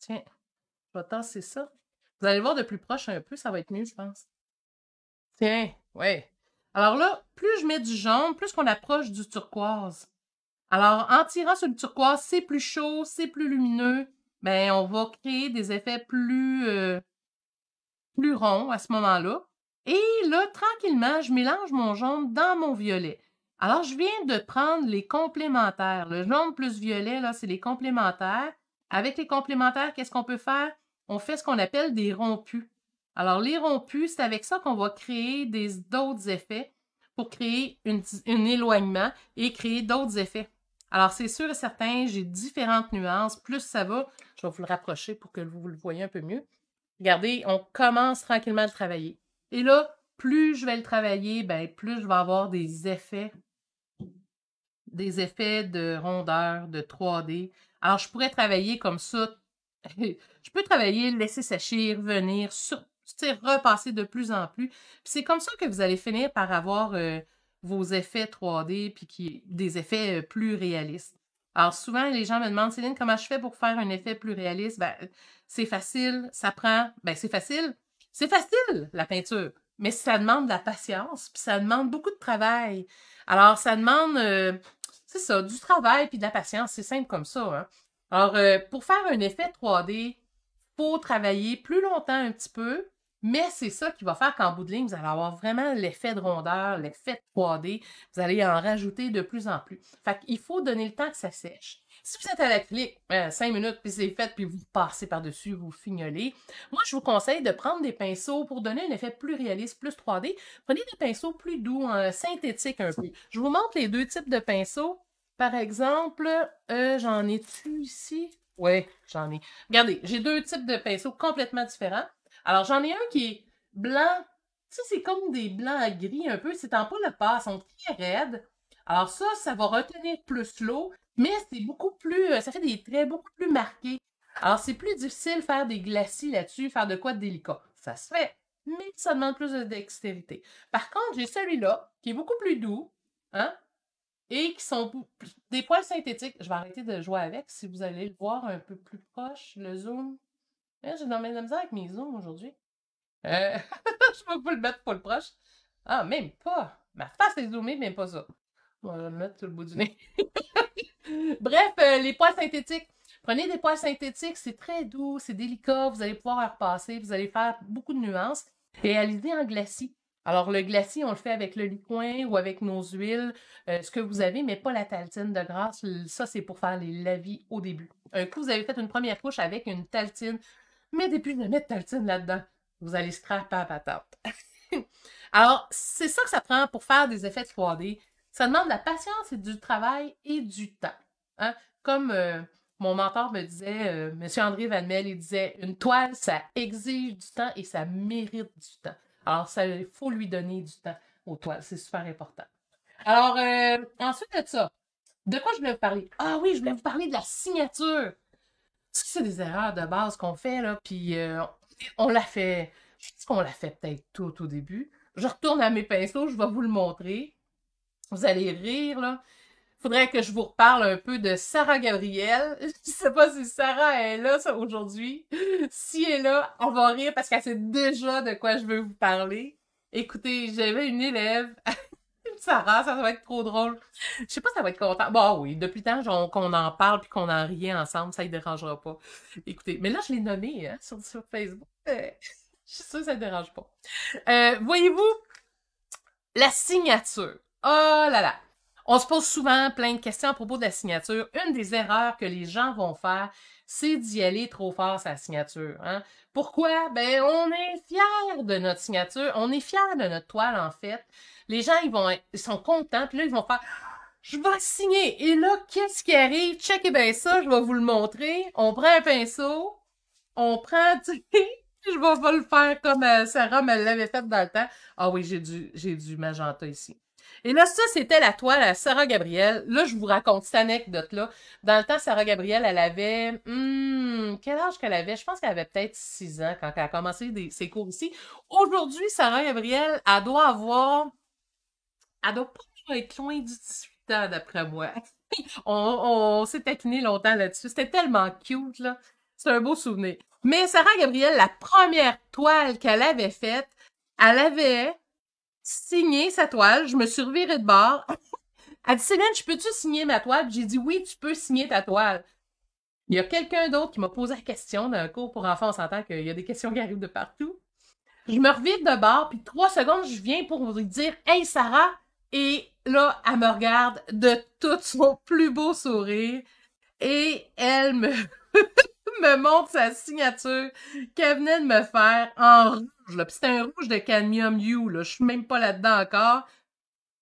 je vais tasser ça. Vous allez le voir de plus proche un peu, ça va être mieux, je pense. Tiens, ouais. Alors là, plus je mets du jaune, plus qu'on approche du turquoise. Alors, en tirant sur le turquoise, c'est plus chaud, c'est plus lumineux. mais ben, on va créer des effets plus, euh, plus ronds à ce moment-là. Et là, tranquillement, je mélange mon jaune dans mon violet. Alors, je viens de prendre les complémentaires. Le jaune plus violet, là, c'est les complémentaires. Avec les complémentaires, qu'est-ce qu'on peut faire? On fait ce qu'on appelle des rompus. Alors, les rompus, c'est avec ça qu'on va créer d'autres effets pour créer un éloignement et créer d'autres effets. Alors, c'est sûr et certain, j'ai différentes nuances. Plus ça va, je vais vous le rapprocher pour que vous le voyez un peu mieux. Regardez, on commence tranquillement à le travailler. Et là, plus je vais le travailler, ben, plus je vais avoir des effets des effets de rondeur, de 3D. Alors, je pourrais travailler comme ça. je peux travailler, laisser sécher, venir repasser de plus en plus. c'est comme ça que vous allez finir par avoir euh, vos effets 3D, puis qui, des effets euh, plus réalistes. Alors souvent, les gens me demandent, Céline, comment je fais pour faire un effet plus réaliste? Ben, c'est facile, ça prend. Ben, c'est facile. C'est facile, la peinture. Mais ça demande de la patience, puis ça demande beaucoup de travail. Alors, ça demande euh, c'est ça, du travail puis de la patience, c'est simple comme ça. Hein. Alors, euh, pour faire un effet 3D, faut travailler plus longtemps un petit peu, mais c'est ça qui va faire qu'en bout de ligne, vous allez avoir vraiment l'effet de rondeur, l'effet 3D. Vous allez en rajouter de plus en plus. Fait qu'il faut donner le temps que ça sèche. Si vous êtes à la clé euh, cinq minutes, puis c'est fait, puis vous passez par-dessus, vous fignolez. Moi, je vous conseille de prendre des pinceaux pour donner un effet plus réaliste, plus 3D. Prenez des pinceaux plus doux, hein, synthétiques un peu. Je vous montre les deux types de pinceaux. Par exemple, euh, j'en ai-tu ici? Oui, j'en ai. Regardez, j'ai deux types de pinceaux complètement différents. Alors, j'en ai un qui est blanc. Tu sais, c'est comme des blancs gris un peu. C'est en pas le pas, sont très raide. Alors ça, ça va retenir plus l'eau, mais c'est beaucoup plus, euh, ça fait des traits beaucoup plus marqués. Alors c'est plus difficile de faire des glacis là-dessus, faire de quoi de délicat. Ça se fait, mais ça demande plus de dextérité. Par contre, j'ai celui-là qui est beaucoup plus doux, hein, et qui sont des poils synthétiques. Je vais arrêter de jouer avec si vous allez le voir un peu plus proche, le zoom. Hein, j'ai dans mes misère avec mes zooms aujourd'hui. Euh... je peux pas le mettre pour le proche. Ah, même pas. Ma face est zoomée, même pas ça. On va le mettre sur le bout du nez. Bref, euh, les poils synthétiques. Prenez des poils synthétiques, c'est très doux, c'est délicat, vous allez pouvoir repasser, vous allez faire beaucoup de nuances. Et l'idée en glacis. Alors, le glacis, on le fait avec le liquin ou avec nos huiles, euh, ce que vous avez, mais pas la taltine de grâce. Ça, c'est pour faire les lavis au début. Un coup, vous avez fait une première couche avec une taltine, mais depuis de mettre taltine là-dedans, vous allez se scraper à patate. Alors, c'est ça que ça prend pour faire des effets 3D. Ça demande de la patience et du travail et du temps. Hein. Comme euh, mon mentor me disait, euh, M. André Vanmel, il disait, une toile, ça exige du temps et ça mérite du temps. Alors, ça, il faut lui donner du temps aux toiles. C'est super important. Alors, euh, ensuite de ça, de quoi je voulais vous parler? Ah oui, je voulais vous parler de la signature. C'est des erreurs de base qu'on fait, là, puis on la fait, je pense qu'on la fait peut-être tout au début. Je retourne à mes pinceaux, je vais vous le montrer. Vous allez rire, là. Faudrait que je vous reparle un peu de Sarah Gabriel. Je sais pas si Sarah est là aujourd'hui. Si elle est là, on va rire parce qu'elle sait déjà de quoi je veux vous parler. Écoutez, j'avais une élève. Sarah, ça, va être trop drôle. Je sais pas si ça va être content. Bon, oui, depuis le temps qu'on en parle puis qu'on en riait ensemble, ça ne dérangera pas. Écoutez, mais là, je l'ai nommée hein, sur, sur, Facebook. je suis sûre que ça ne dérange pas. Euh, voyez-vous, la signature. Oh là là! On se pose souvent plein de questions à propos de la signature. Une des erreurs que les gens vont faire, c'est d'y aller trop fort sa signature. Hein? Pourquoi? Ben, on est fiers de notre signature, on est fiers de notre toile, en fait. Les gens, ils vont, ils sont contents, puis là, ils vont faire je vais signer. Et là, qu'est-ce qui arrive? et bien ça, je vais vous le montrer. On prend un pinceau, on prend du... je vais pas le faire comme euh, Sarah me l'avait fait dans le temps. Ah oui, j'ai du, j'ai du magenta ici. Et là, ça, c'était la toile à Sarah Gabriel. Là, je vous raconte cette anecdote-là. Dans le temps, Sarah Gabriel, elle avait... Hmm, quel âge qu'elle avait? Je pense qu'elle avait peut-être 6 ans quand elle a commencé ses cours ici. Aujourd'hui, Sarah Gabriel, elle doit avoir... Elle doit pas être loin du 18 ans, d'après moi. on, s'est taquiné longtemps là-dessus. C'était tellement cute, là. C'est un beau souvenir. Mais Sarah Gabriel, la première toile qu'elle avait faite, elle avait signer sa toile. Je me suis revirée de bord. Elle dit Céline, je peux-tu signer ma toile J'ai dit Oui, tu peux signer ta toile. Il y a quelqu'un d'autre qui m'a posé la question d'un cours pour enfants. On s'entend qu'il y a des questions qui arrivent de partout. Je me revire de bord, puis trois secondes, je viens pour lui dire Hey Sarah Et là, elle me regarde de tout son plus beau sourire et elle me. me montre sa signature qu'elle venait de me faire en rouge. Là. Puis c'était un rouge de cadmium you là. Je suis même pas là-dedans encore.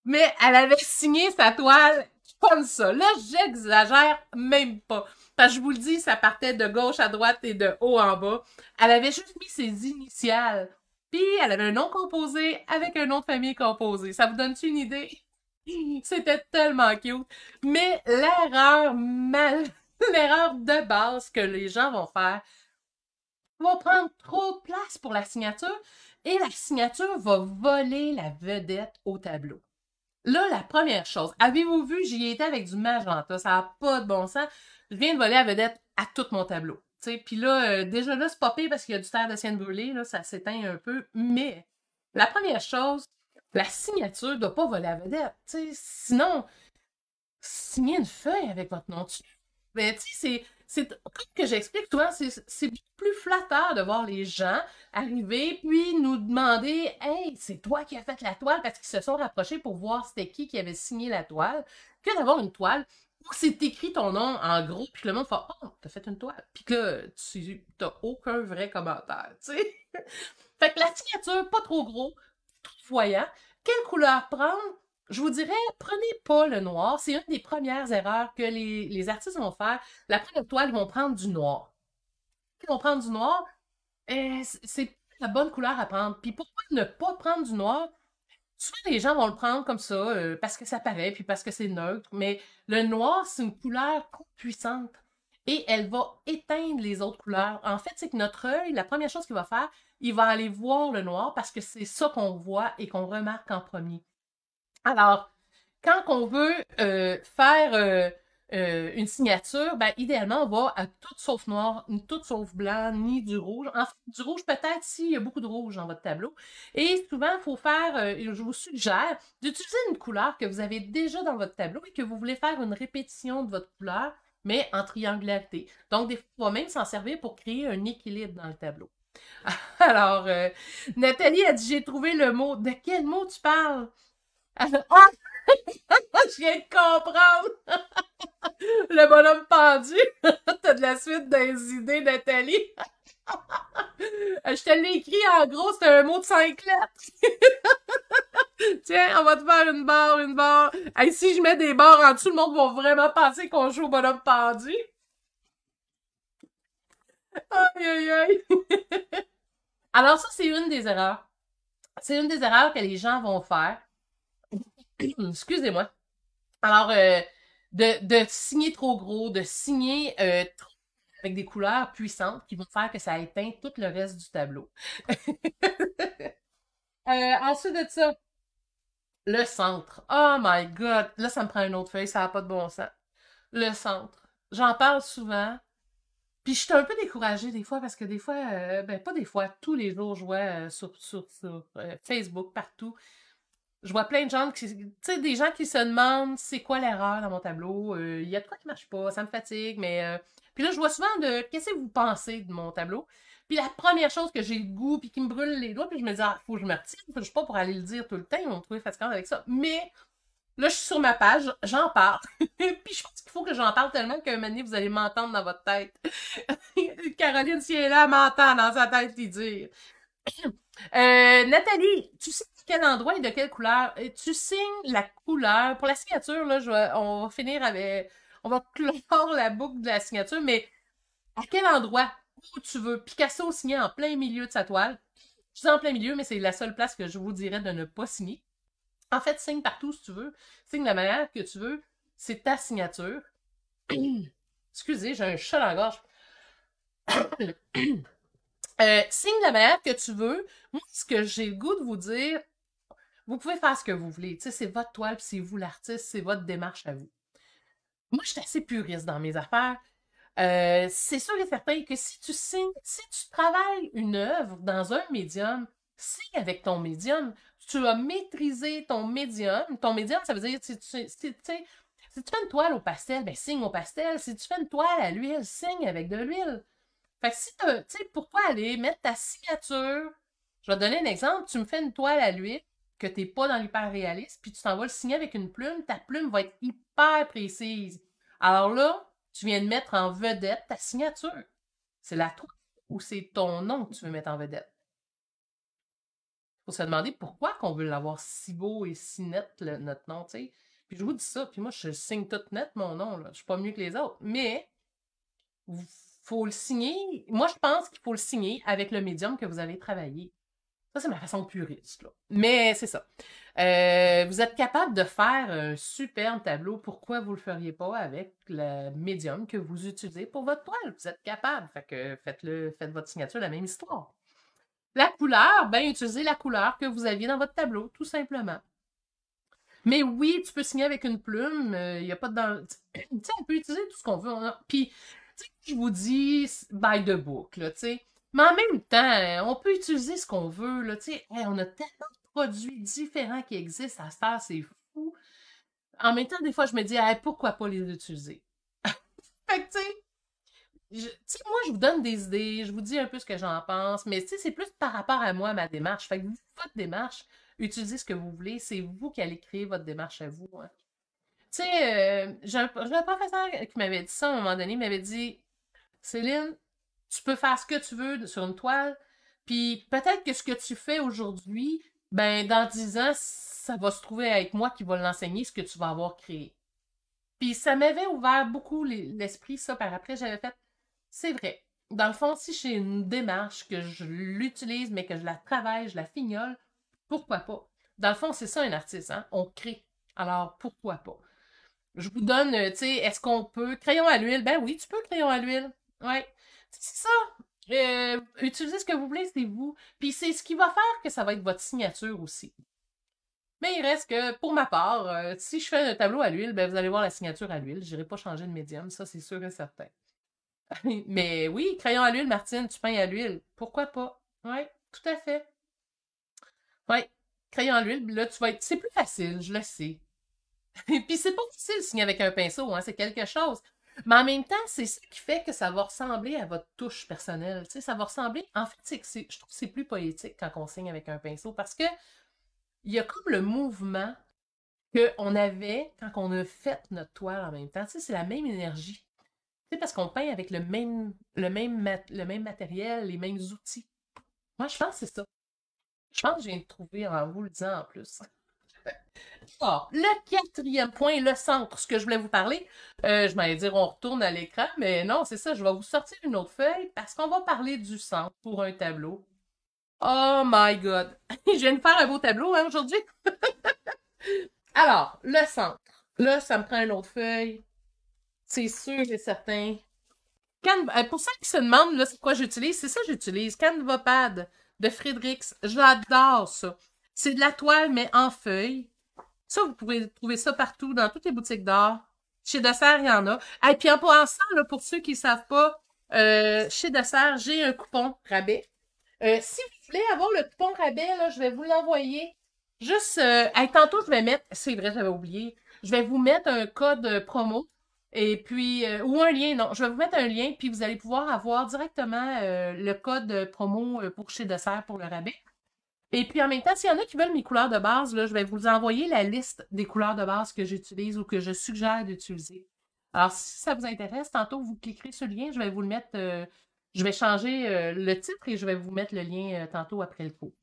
Mais elle avait signé sa toile comme ça. Là, j'exagère même pas. Parce que je vous le dis, ça partait de gauche à droite et de haut en bas. Elle avait juste mis ses initiales. Puis elle avait un nom composé avec un nom de famille composé. Ça vous donne une idée? C'était tellement cute. Mais l'erreur mal l'erreur de base que les gens vont faire va prendre trop de place pour la signature et la signature va voler la vedette au tableau. Là, la première chose, avez-vous vu, j'y étais avec du magenta, ça n'a pas de bon sens. Je viens de voler la vedette à tout mon tableau. Puis là, euh, déjà là, c'est pas pire parce qu'il y a du terre de sienne brûlée, là, ça s'éteint un peu. Mais la première chose, la signature ne doit pas voler la vedette. Sinon, signez une feuille avec votre nom tu c'est comme que j'explique souvent, c'est plus flatteur de voir les gens arriver puis nous demander Hey, c'est toi qui as fait la toile parce qu'ils se sont rapprochés pour voir c'était qui qui avait signé la toile que d'avoir une toile où c'est écrit ton nom en gros puis que le monde fait Oh, t'as fait une toile puis que tu n'as aucun vrai commentaire, tu sais. fait que la signature, pas trop gros, tout voyant. Quelle couleur prendre je vous dirais, prenez pas le noir. C'est une des premières erreurs que les, artistes vont faire. La première toile, ils vont prendre du noir. Ils vont prendre du noir, euh, c'est la bonne couleur à prendre. Puis pourquoi ne pas prendre du noir? Souvent, les gens vont le prendre comme ça, euh, parce que ça paraît, puis parce que c'est neutre. Mais le noir, c'est une couleur puissante et elle va éteindre les autres couleurs. En fait, c'est que notre œil, la première chose qu'il va faire, il va aller voir le noir parce que c'est ça qu'on voit et qu'on remarque en premier. Alors, quand on veut euh, faire euh, euh, une signature, ben, idéalement, on va à toute sauf noir, toute sauf blanc, ni du rouge. En du rouge peut-être s'il y a beaucoup de rouge dans votre tableau. Et souvent, il faut faire, je vous suggère, d'utiliser une couleur que vous avez déjà dans votre tableau et que vous voulez faire une répétition de votre couleur, mais en triangularité. Donc, des fois, on même s'en servir pour créer un équilibre dans le tableau. Alors, Nathalie a dit, j'ai trouvé le mot. De quel mot tu parles? Ah! je viens de comprendre! le bonhomme pendu! T'as de la suite des idées, Nathalie! Euh, je te l'ai écrit en gros, c'est un mot de cinq lettres! Tiens, on va te faire une barre, une barre. si je mets des barres en dessous, le monde va vraiment penser qu'on joue au bonhomme pendu. Aïe, aïe, aïe! Alors ça, c'est une des erreurs. C'est une des erreurs que les gens vont faire Excusez-moi. Alors, euh, de, de, signer trop gros, de signer euh, avec des couleurs puissantes qui vont faire que ça éteint tout le reste du tableau. Euh, ensuite de ça, le centre. Oh my god, là ça me prend une autre feuille, ça n'a pas de bon sens. Le centre. J'en parle souvent. Puis je suis un peu découragée des fois parce que des fois, ben pas des fois, tous les jours, je vois sur, sur Facebook, partout, je vois plein de gens qui, tu sais, des gens qui se demandent c'est quoi l'erreur dans mon tableau, il euh, y a de quoi qui marche pas, ça me fatigue, mais euh, puis là je vois souvent de qu'est-ce que vous pensez de mon tableau. Puis la première chose que j'ai le goût puis qui me brûle les doigts, puis je me dis ah faut que je me retire, je suis pas pour aller le dire tout le temps, ils vont me trouver avec ça. Mais là je suis sur ma page, j'en parle. puis je pense qu'il faut que j'en parle tellement qu'un moment donné, vous allez m'entendre dans votre tête. Caroline si elle est là m'entend dans sa tête lui dire. Euh, Nathalie, tu sais quel endroit et de quelle couleur. tu signes la couleur. Pour la signature, là, on va finir avec. On va clore la boucle de la signature, mais à quel endroit où tu veux. Picasso signait en plein milieu de sa toile. Je dis en plein milieu, mais c'est la seule place que je vous dirais de ne pas signer. En fait, signe partout si tu veux. Signe de la manière que tu veux. C'est ta signature. Excusez, j'ai un chat en gorge. Euh, signe de la manière que tu veux. Moi, ce que j'ai le goût de vous dire, vous pouvez faire ce que vous voulez. C'est votre toile, c'est vous l'artiste, c'est votre démarche à vous. Moi, je suis assez puriste dans mes affaires. Euh, c'est sûr et certain que si tu signes, si tu travailles une œuvre dans un médium, signe avec ton médium, tu as maîtrisé ton médium, ton médium, ça veut dire si tu, tu fais une toile au pastel, ben signe au pastel. Si tu fais une toile à l'huile, signe avec de l'huile. Fait que si tu sais, pourquoi aller mettre ta signature? Je vais te donner un exemple. Tu me fais une toile à l'huile, que tu n'es pas dans l'hyper-réaliste, puis tu t'en vas le signer avec une plume, ta plume va être hyper précise. Alors là, tu viens de mettre en vedette ta signature. C'est la toi ou c'est ton nom que tu veux mettre en vedette. Il faut se demander pourquoi qu'on veut l'avoir si beau et si net, notre nom, Puis je vous dis ça, puis moi, je signe tout net mon nom, là. Je suis pas mieux que les autres. Mais, il faut le signer. Moi, je pense qu'il faut le signer avec le médium que vous avez travaillé. Ça, c'est ma façon puriste, là. Mais c'est ça. Euh, vous êtes capable de faire un superbe tableau. Pourquoi vous le feriez pas avec le médium que vous utilisez pour votre toile? Vous êtes capable. Fait que faites-le, faites votre signature, la même histoire. La couleur, ben, utilisez la couleur que vous aviez dans votre tableau, tout simplement. Mais oui, tu peux signer avec une plume. Euh, il n'y a pas de... Tu sais, on peut utiliser tout ce qu'on veut. Hein. Puis, tu sais, je vous dis by the book, là, tu sais. Mais en même temps, euh, on peut utiliser ce qu'on veut. Là. on a tellement de produits différents qui existent à ça c'est fou. En même temps, des fois, je me dis, pourquoi pas les utiliser? fait que, tu sais, moi, je vous donne des idées, je vous dis un peu ce que j'en pense, mais c'est plus par rapport à moi, ma démarche. Fait que votre démarche, utilisez ce que vous voulez, c'est vous qui allez créer votre démarche à vous. Hein. Tu sais, euh, j'ai un, professeur qui m'avait dit ça à un moment donné, il m'avait dit Céline, tu peux faire ce que tu veux sur une toile, puis peut-être que ce que tu fais aujourd'hui, ben dans dix ans, ça va se trouver avec moi qui va l'enseigner ce que tu vas avoir créé. Puis ça m'avait ouvert beaucoup l'esprit, ça, par après, j'avais fait, c'est vrai. Dans le fond, si j'ai une démarche que je l'utilise, mais que je la travaille, je la fignole, pourquoi pas? Dans le fond, c'est ça un artisan, hein? on crée. Alors, pourquoi pas? Je vous donne, euh, tu sais, est-ce qu'on peut... Crayon à l'huile, ben oui, tu peux crayon à l'huile. Oui c'est ça. Euh, utilisez ce que vous voulez, c'est vous. Puis c'est ce qui va faire que ça va être votre signature aussi. Mais il reste que, pour ma part, euh, si je fais un tableau à l'huile, ben vous allez voir la signature à l'huile. Je n'irai pas changer de médium, ça c'est sûr et certain. Mais oui, crayon à l'huile, Martine, tu peins à l'huile. Pourquoi pas? Oui, tout à fait. Oui, crayon à l'huile, là, tu vas être. C'est plus facile, je le sais. Puis c'est pas difficile de signer avec un pinceau, hein, c'est quelque chose. Mais en même temps, c'est ce qui fait que ça va ressembler à votre touche personnelle. ça va ressembler. En fait, c'est, je trouve que c'est plus poétique quand on signe avec un pinceau parce que il y a comme le mouvement qu'on avait quand on a fait notre toile en même temps. c'est la même énergie. Tu parce qu'on peint avec le même, le, même le même matériel, les mêmes outils. Moi, je pense que c'est ça. Je pense que je viens de trouver en vous le disant en plus. Alors, le quatrième point, le centre, ce que je voulais vous parler, euh, je m'allais dire on retourne à l'écran, mais non, c'est ça, je vais vous sortir une autre feuille parce qu'on va parler du centre pour un tableau. Oh my God! je viens de faire un beau tableau hein, aujourd'hui. Alors, le centre. Là, ça me prend une autre feuille. C'est sûr c'est certain. Euh, pour ceux qui se demandent là, c'est quoi j'utilise, c'est ça que j'utilise. Canvapad de Friedrichs. J'adore ça. C'est de la toile, mais en feuille. Ça, vous pouvez trouver ça partout, dans toutes les boutiques d'art. Chez Dessert, il y en a. Et puis en passant, pour ceux qui ne savent pas, euh, chez Dessert, j'ai un coupon rabais. Euh, si vous voulez avoir le coupon rabais, là, je vais vous l'envoyer. Juste, euh, tantôt, je vais mettre, c'est vrai, j'avais oublié, je vais vous mettre un code promo et puis, euh, ou un lien, non, je vais vous mettre un lien, puis vous allez pouvoir avoir directement euh, le code promo pour chez Dessert pour le rabais. Et puis en même temps, s'il y en a qui veulent mes couleurs de base, là, je vais vous envoyer la liste des couleurs de base que j'utilise ou que je suggère d'utiliser. Alors, si ça vous intéresse, tantôt vous cliquerez sur le lien, je vais vous le mettre, euh, je vais changer euh, le titre et je vais vous mettre le lien euh, tantôt après le coup.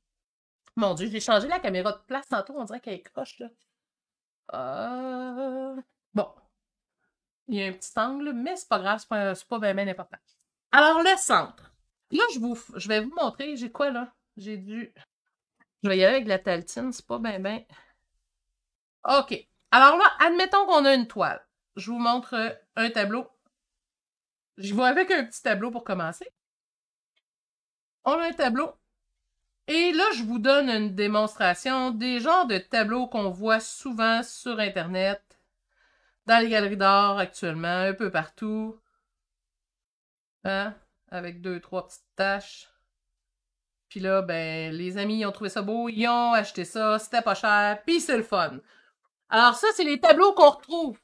Mon Dieu, j'ai changé la caméra de place tantôt, on dirait qu'elle est croche là. Bon. Il y a un petit angle, mais c'est pas grave, c'est pas, pas vraiment important. Alors, le centre. Là, je, vous, je vais vous montrer, j'ai quoi là? J'ai du je vais y aller avec la taltine, c'est pas bien bien. OK. Alors là, admettons qu'on a une toile. Je vous montre euh, un tableau. J'y vais avec un petit tableau pour commencer. On a un tableau. Et là, je vous donne une démonstration des genres de tableaux qu'on voit souvent sur Internet, dans les galeries d'art actuellement, un peu partout. Hein? Avec deux, trois petites taches. Puis là, ben, les amis, ils ont trouvé ça beau, ils ont acheté ça, c'était pas cher, puis c'est le fun. Alors ça, c'est les tableaux qu'on retrouve.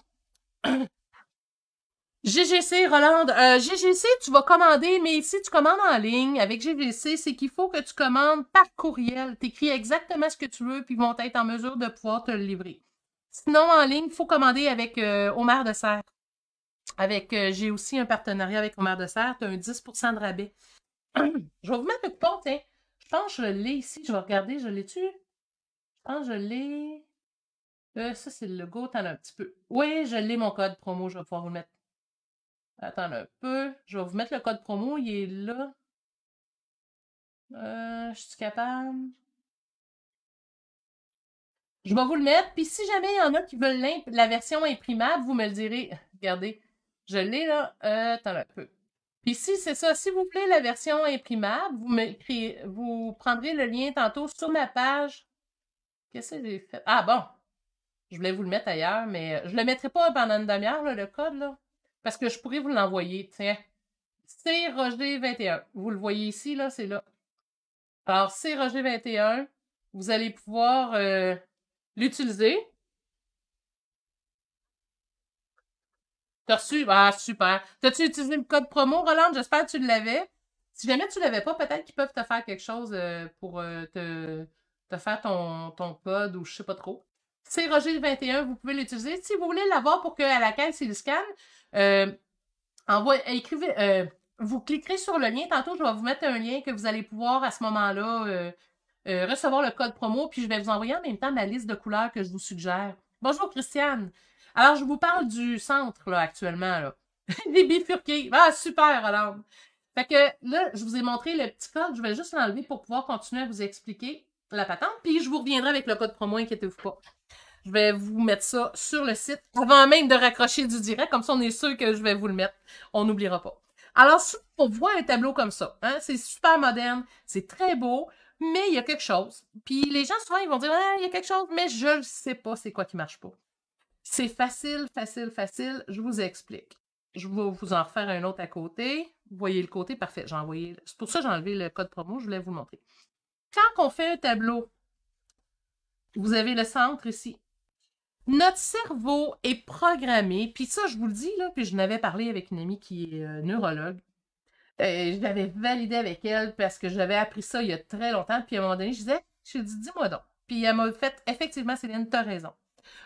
GGC, Roland, euh, GGC, tu vas commander, mais si tu commandes en ligne avec GGC, c'est qu'il faut que tu commandes par courriel. T'écris exactement ce que tu veux, puis ils vont être en mesure de pouvoir te le livrer. Sinon, en ligne, il faut commander avec euh, Omer Omar de Serre. Avec, euh, j'ai aussi un partenariat avec Omar de Serre, tu as un 10 de rabais. Je vais vous mettre le compte, hein. Je pense que je l'ai ici. Je vais regarder. Je l'ai-tu? Je pense que je l'ai. Euh, ça, c'est le logo. Attends un petit peu. Oui, je l'ai, mon code promo. Je vais pouvoir vous le mettre. Attends un peu. Je vais vous mettre le code promo. Il est là. Euh, je suis capable? Je vais vous le mettre. Puis si jamais il y en a qui veulent la version imprimable, vous me le direz. Regardez. Je l'ai là. Euh, attends un peu. Puis si c'est ça, s'il vous plaît, la version imprimable, vous, me vous prendrez le lien tantôt sur ma page. Qu'est-ce que j'ai fait? Ah bon, je voulais vous le mettre ailleurs, mais euh, je ne le mettrai pas pendant une demi-heure, le code, là, parce que je pourrais vous l'envoyer. Tiens, c'est Roger 21. Vous le voyez ici, là, c'est là. Alors, c'est Roger 21. Vous allez pouvoir euh, l'utiliser. T'as reçu? Ah, super. T'as-tu utilisé le code promo, Roland? J'espère que tu l'avais. Si jamais tu ne l'avais pas, peut-être qu'ils peuvent te faire quelque chose euh, pour euh, te, te faire ton, ton code ou je sais pas trop. C'est Roger 21, vous pouvez l'utiliser. Si vous voulez l'avoir pour qu'à la caisse, il scanne, euh, envoie, écrivez, euh, vous cliquerez sur le lien. Tantôt, je vais vous mettre un lien que vous allez pouvoir à ce moment-là recevoir le code promo, puis je vais vous envoyer en même temps ma liste de couleurs que je vous suggère. Bonjour Christiane. Alors, je vous parle du centre, là, actuellement, là. les bifurqués. Ah, super, alors. Fait que là, je vous ai montré le petit code. Je vais juste l'enlever pour pouvoir continuer à vous expliquer la patente. Puis je vous reviendrai avec le code promo, inquiétez-vous pas. Je vais vous mettre ça sur le site avant même de raccrocher du direct. Comme ça, on est sûr que je vais vous le mettre. On n'oubliera pas. Alors, on voit un tableau comme ça, hein, c'est super moderne, c'est très beau, mais il y a quelque chose. Puis les gens, souvent, ils vont dire, ah, il y a quelque chose, mais je ne sais pas c'est quoi qui marche pas. C'est facile, facile, facile. Je vous explique. Je vais vous en refaire un autre à côté. Vous voyez le côté, parfait. C'est pour ça que j'ai enlevé le code promo, je voulais vous le montrer. Quand on fait un tableau, vous avez le centre ici. Notre cerveau est programmé, puis ça, je vous le dis, là, puis je n'avais parlé avec une amie qui est euh, neurologue. Et euh, je l'avais validé avec elle parce que j'avais appris ça il y a très longtemps. Puis à un moment donné, je disais, je lui dis, dis-moi donc. Puis elle m'a fait, effectivement, Céline, as raison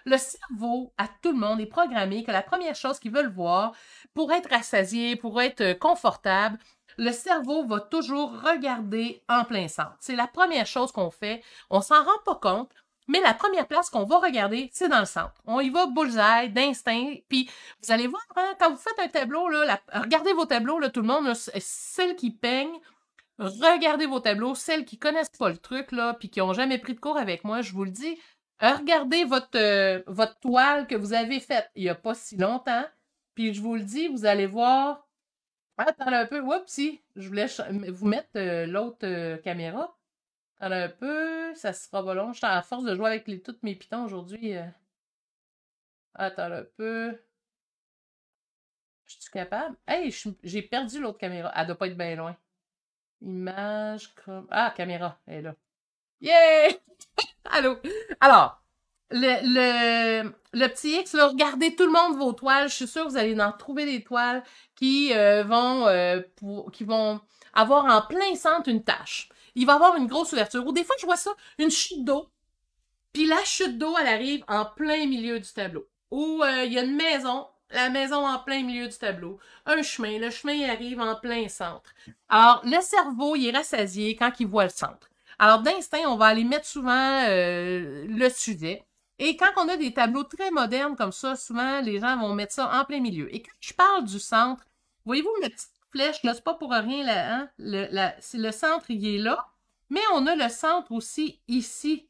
le cerveau à tout le monde est programmé que la première chose qu'ils veulent voir pour être rassasié, pour être euh, confortable, le cerveau va toujours regarder en plein centre. C'est la première chose qu'on fait. On s'en rend pas compte, mais la première place qu'on va regarder, c'est dans le centre. On y va bullseye, d'instinct, puis vous allez voir, hein, quand vous faites un tableau, là, regardez vos tableaux, là, tout le monde, celles celle qui peignent, regardez vos tableaux, celles qui connaissent pas le truc, là, puis qui ont jamais pris de cours avec moi, je vous le dis, regardez votre, euh, votre toile que vous avez faite il n'y a pas si longtemps. Puis je vous le dis, vous allez voir. Attendez un peu. si. je voulais vous mettre euh, l'autre euh, caméra. Attends un peu. Ça sera pas long. Je suis à force de jouer avec les, toutes mes pitons aujourd'hui. Attends un peu. Je suis capable? Hey, j'ai perdu l'autre caméra. Elle doit pas être bien loin. Image, comme... Ah, caméra, elle est là. Yeah! Allô? Alors, le, le, le, petit X, regardez tout le monde vos toiles. Je suis sûre que vous allez en trouver des toiles qui, euh, vont, euh, qui vont avoir en plein centre une tâche. Il va avoir une grosse ouverture. Ou des fois, je vois ça, une chute d'eau. Puis la chute d'eau, elle arrive en plein milieu du tableau. Ou euh, il y a une maison, la maison en plein milieu du tableau. Un chemin, le chemin arrive en plein centre. Alors, le cerveau, il est rassasié quand il voit le centre. Alors, d'instinct, on va aller mettre souvent euh, le sujet. Et quand on a des tableaux très modernes comme ça, souvent, les gens vont mettre ça en plein milieu. Et quand je parle du centre, voyez-vous la petite flèche, là, c'est pas pour rien, là, hein? le, le centre, il est là, mais on a le centre aussi ici.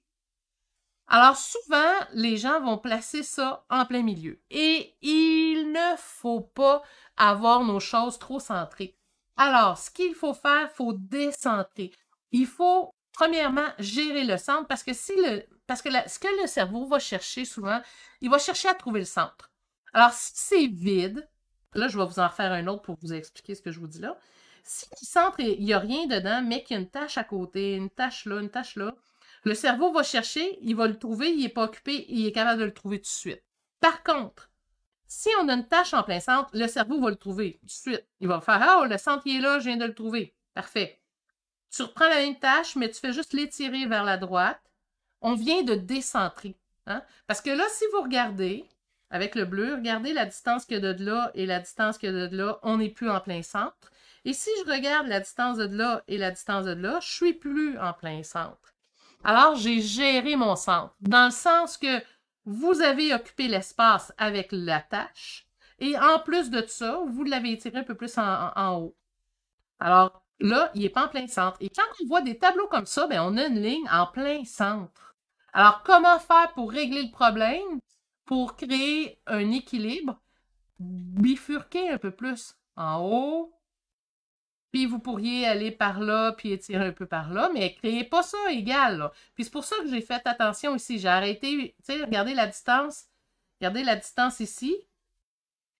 Alors, souvent, les gens vont placer ça en plein milieu. Et il ne faut pas avoir nos choses trop centrées. Alors, ce qu'il faut faire, il faut décentrer. Il faut premièrement, gérer le centre parce que, si le, parce que ce que le cerveau va chercher souvent, il va chercher à trouver le centre. Alors, si c'est vide, là, je vais vous en faire un autre pour vous expliquer ce que je vous dis là. Si le centre, il n'y a rien dedans, mais qu'il y a une tâche à côté, une tâche là, une tâche là, le cerveau va chercher, il va le trouver, il n'est pas occupé, il est capable de le trouver tout de suite. Par contre, si on a une tâche en plein centre, le cerveau va le trouver tout de suite. Il va faire Ah, le centre il est là, je viens de le trouver. Parfait. Tu reprends la même tâche, mais tu fais juste l'étirer vers la droite. On vient de décentrer. Hein? Parce que là, si vous regardez avec le bleu, regardez la distance que de là et la distance que de là, on n'est plus en plein centre. Et si je regarde la distance de là et la distance de là, je suis plus en plein centre. Alors, j'ai géré mon centre, dans le sens que vous avez occupé l'espace avec la tâche, et en plus de ça, vous l'avez étiré un peu plus en haut. Alors, Là, il n'est pas en plein centre. Et quand on voit des tableaux comme ça, ben, on a une ligne en plein centre. Alors, comment faire pour régler le problème, pour créer un équilibre, bifurquer un peu plus en haut, puis vous pourriez aller par là, puis étirer un peu par là, mais créez pas ça égal. Puis c'est pour ça que j'ai fait attention ici. J'ai arrêté, tu regardez la distance. Regardez la distance ici.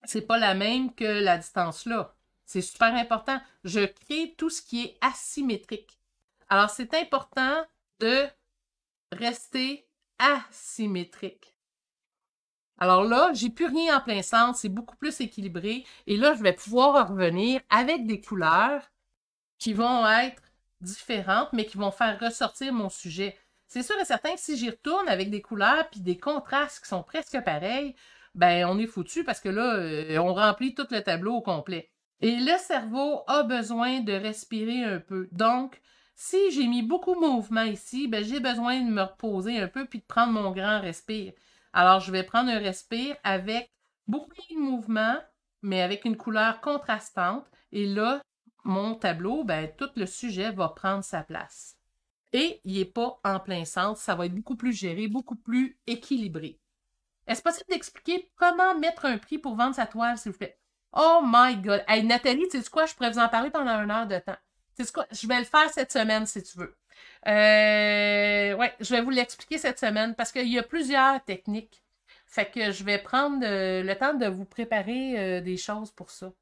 C'est pas la même que la distance là. C'est super important. Je crée tout ce qui est asymétrique. Alors, c'est important de rester asymétrique. Alors là, j'ai plus rien en plein centre, c'est beaucoup plus équilibré. Et là, je vais pouvoir revenir avec des couleurs qui vont être différentes, mais qui vont faire ressortir mon sujet. C'est sûr et certain que si j'y retourne avec des couleurs puis des contrastes qui sont presque pareils, ben on est foutu parce que là, euh, on remplit tout le tableau au complet. Et le cerveau a besoin de respirer un peu. Donc, si j'ai mis beaucoup de mouvement ici, ben, j'ai besoin de me reposer un peu puis de prendre mon grand respire. Alors, je vais prendre un respire avec beaucoup de mouvement, mais avec une couleur contrastante. Et là, mon tableau, ben, tout le sujet va prendre sa place. Et il n'est pas en plein centre. Ça va être beaucoup plus géré, beaucoup plus équilibré. Est-ce possible d'expliquer comment mettre un prix pour vendre sa toile, s'il vous plaît? Oh my God. Hey, Nathalie, tu sais quoi? Je pourrais vous en parler pendant une heure de temps. Tu sais quoi? Je vais le faire cette semaine si tu veux. Euh, ouais, je vais vous l'expliquer cette semaine parce qu'il y a plusieurs techniques. Fait que je vais prendre euh, le temps de vous préparer euh, des choses pour ça.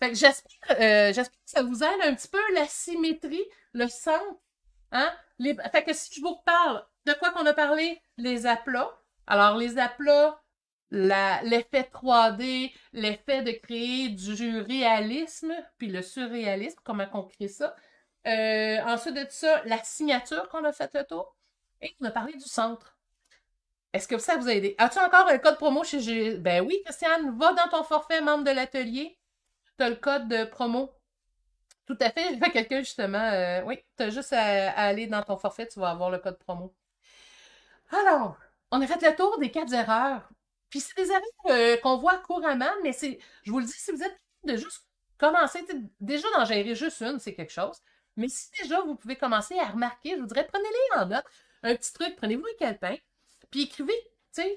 Fait que euh, j'espère, que ça vous aide un petit peu la symétrie, le centre. Hein? Fait que si je vous parle de quoi qu'on a parlé, les aplats. Alors, les aplats, l'effet 3D, l'effet de créer du réalisme, puis le surréalisme, comment on crée ça. Euh, ensuite de ça, la signature qu'on a faite le tour. Et on a parlé du centre. Est-ce que ça vous a aidé? As-tu encore un code promo chez G... Ben oui, Christiane, va dans ton forfait membre de l'atelier. Tu as le code de promo. Tout à fait, j'ai quelqu'un justement. Euh, oui, tu as juste à, à aller dans ton forfait, tu vas avoir le code promo. Alors, on a fait le tour des quatre erreurs. Puis c'est des erreurs qu'on voit couramment, mais c'est, je vous le dis, si vous êtes de juste commencer, déjà d'en gérer juste une, c'est quelque chose. Mais si déjà vous pouvez commencer à remarquer, je vous dirais, prenez-les en note. Un petit truc, prenez-vous un calepin, puis écrivez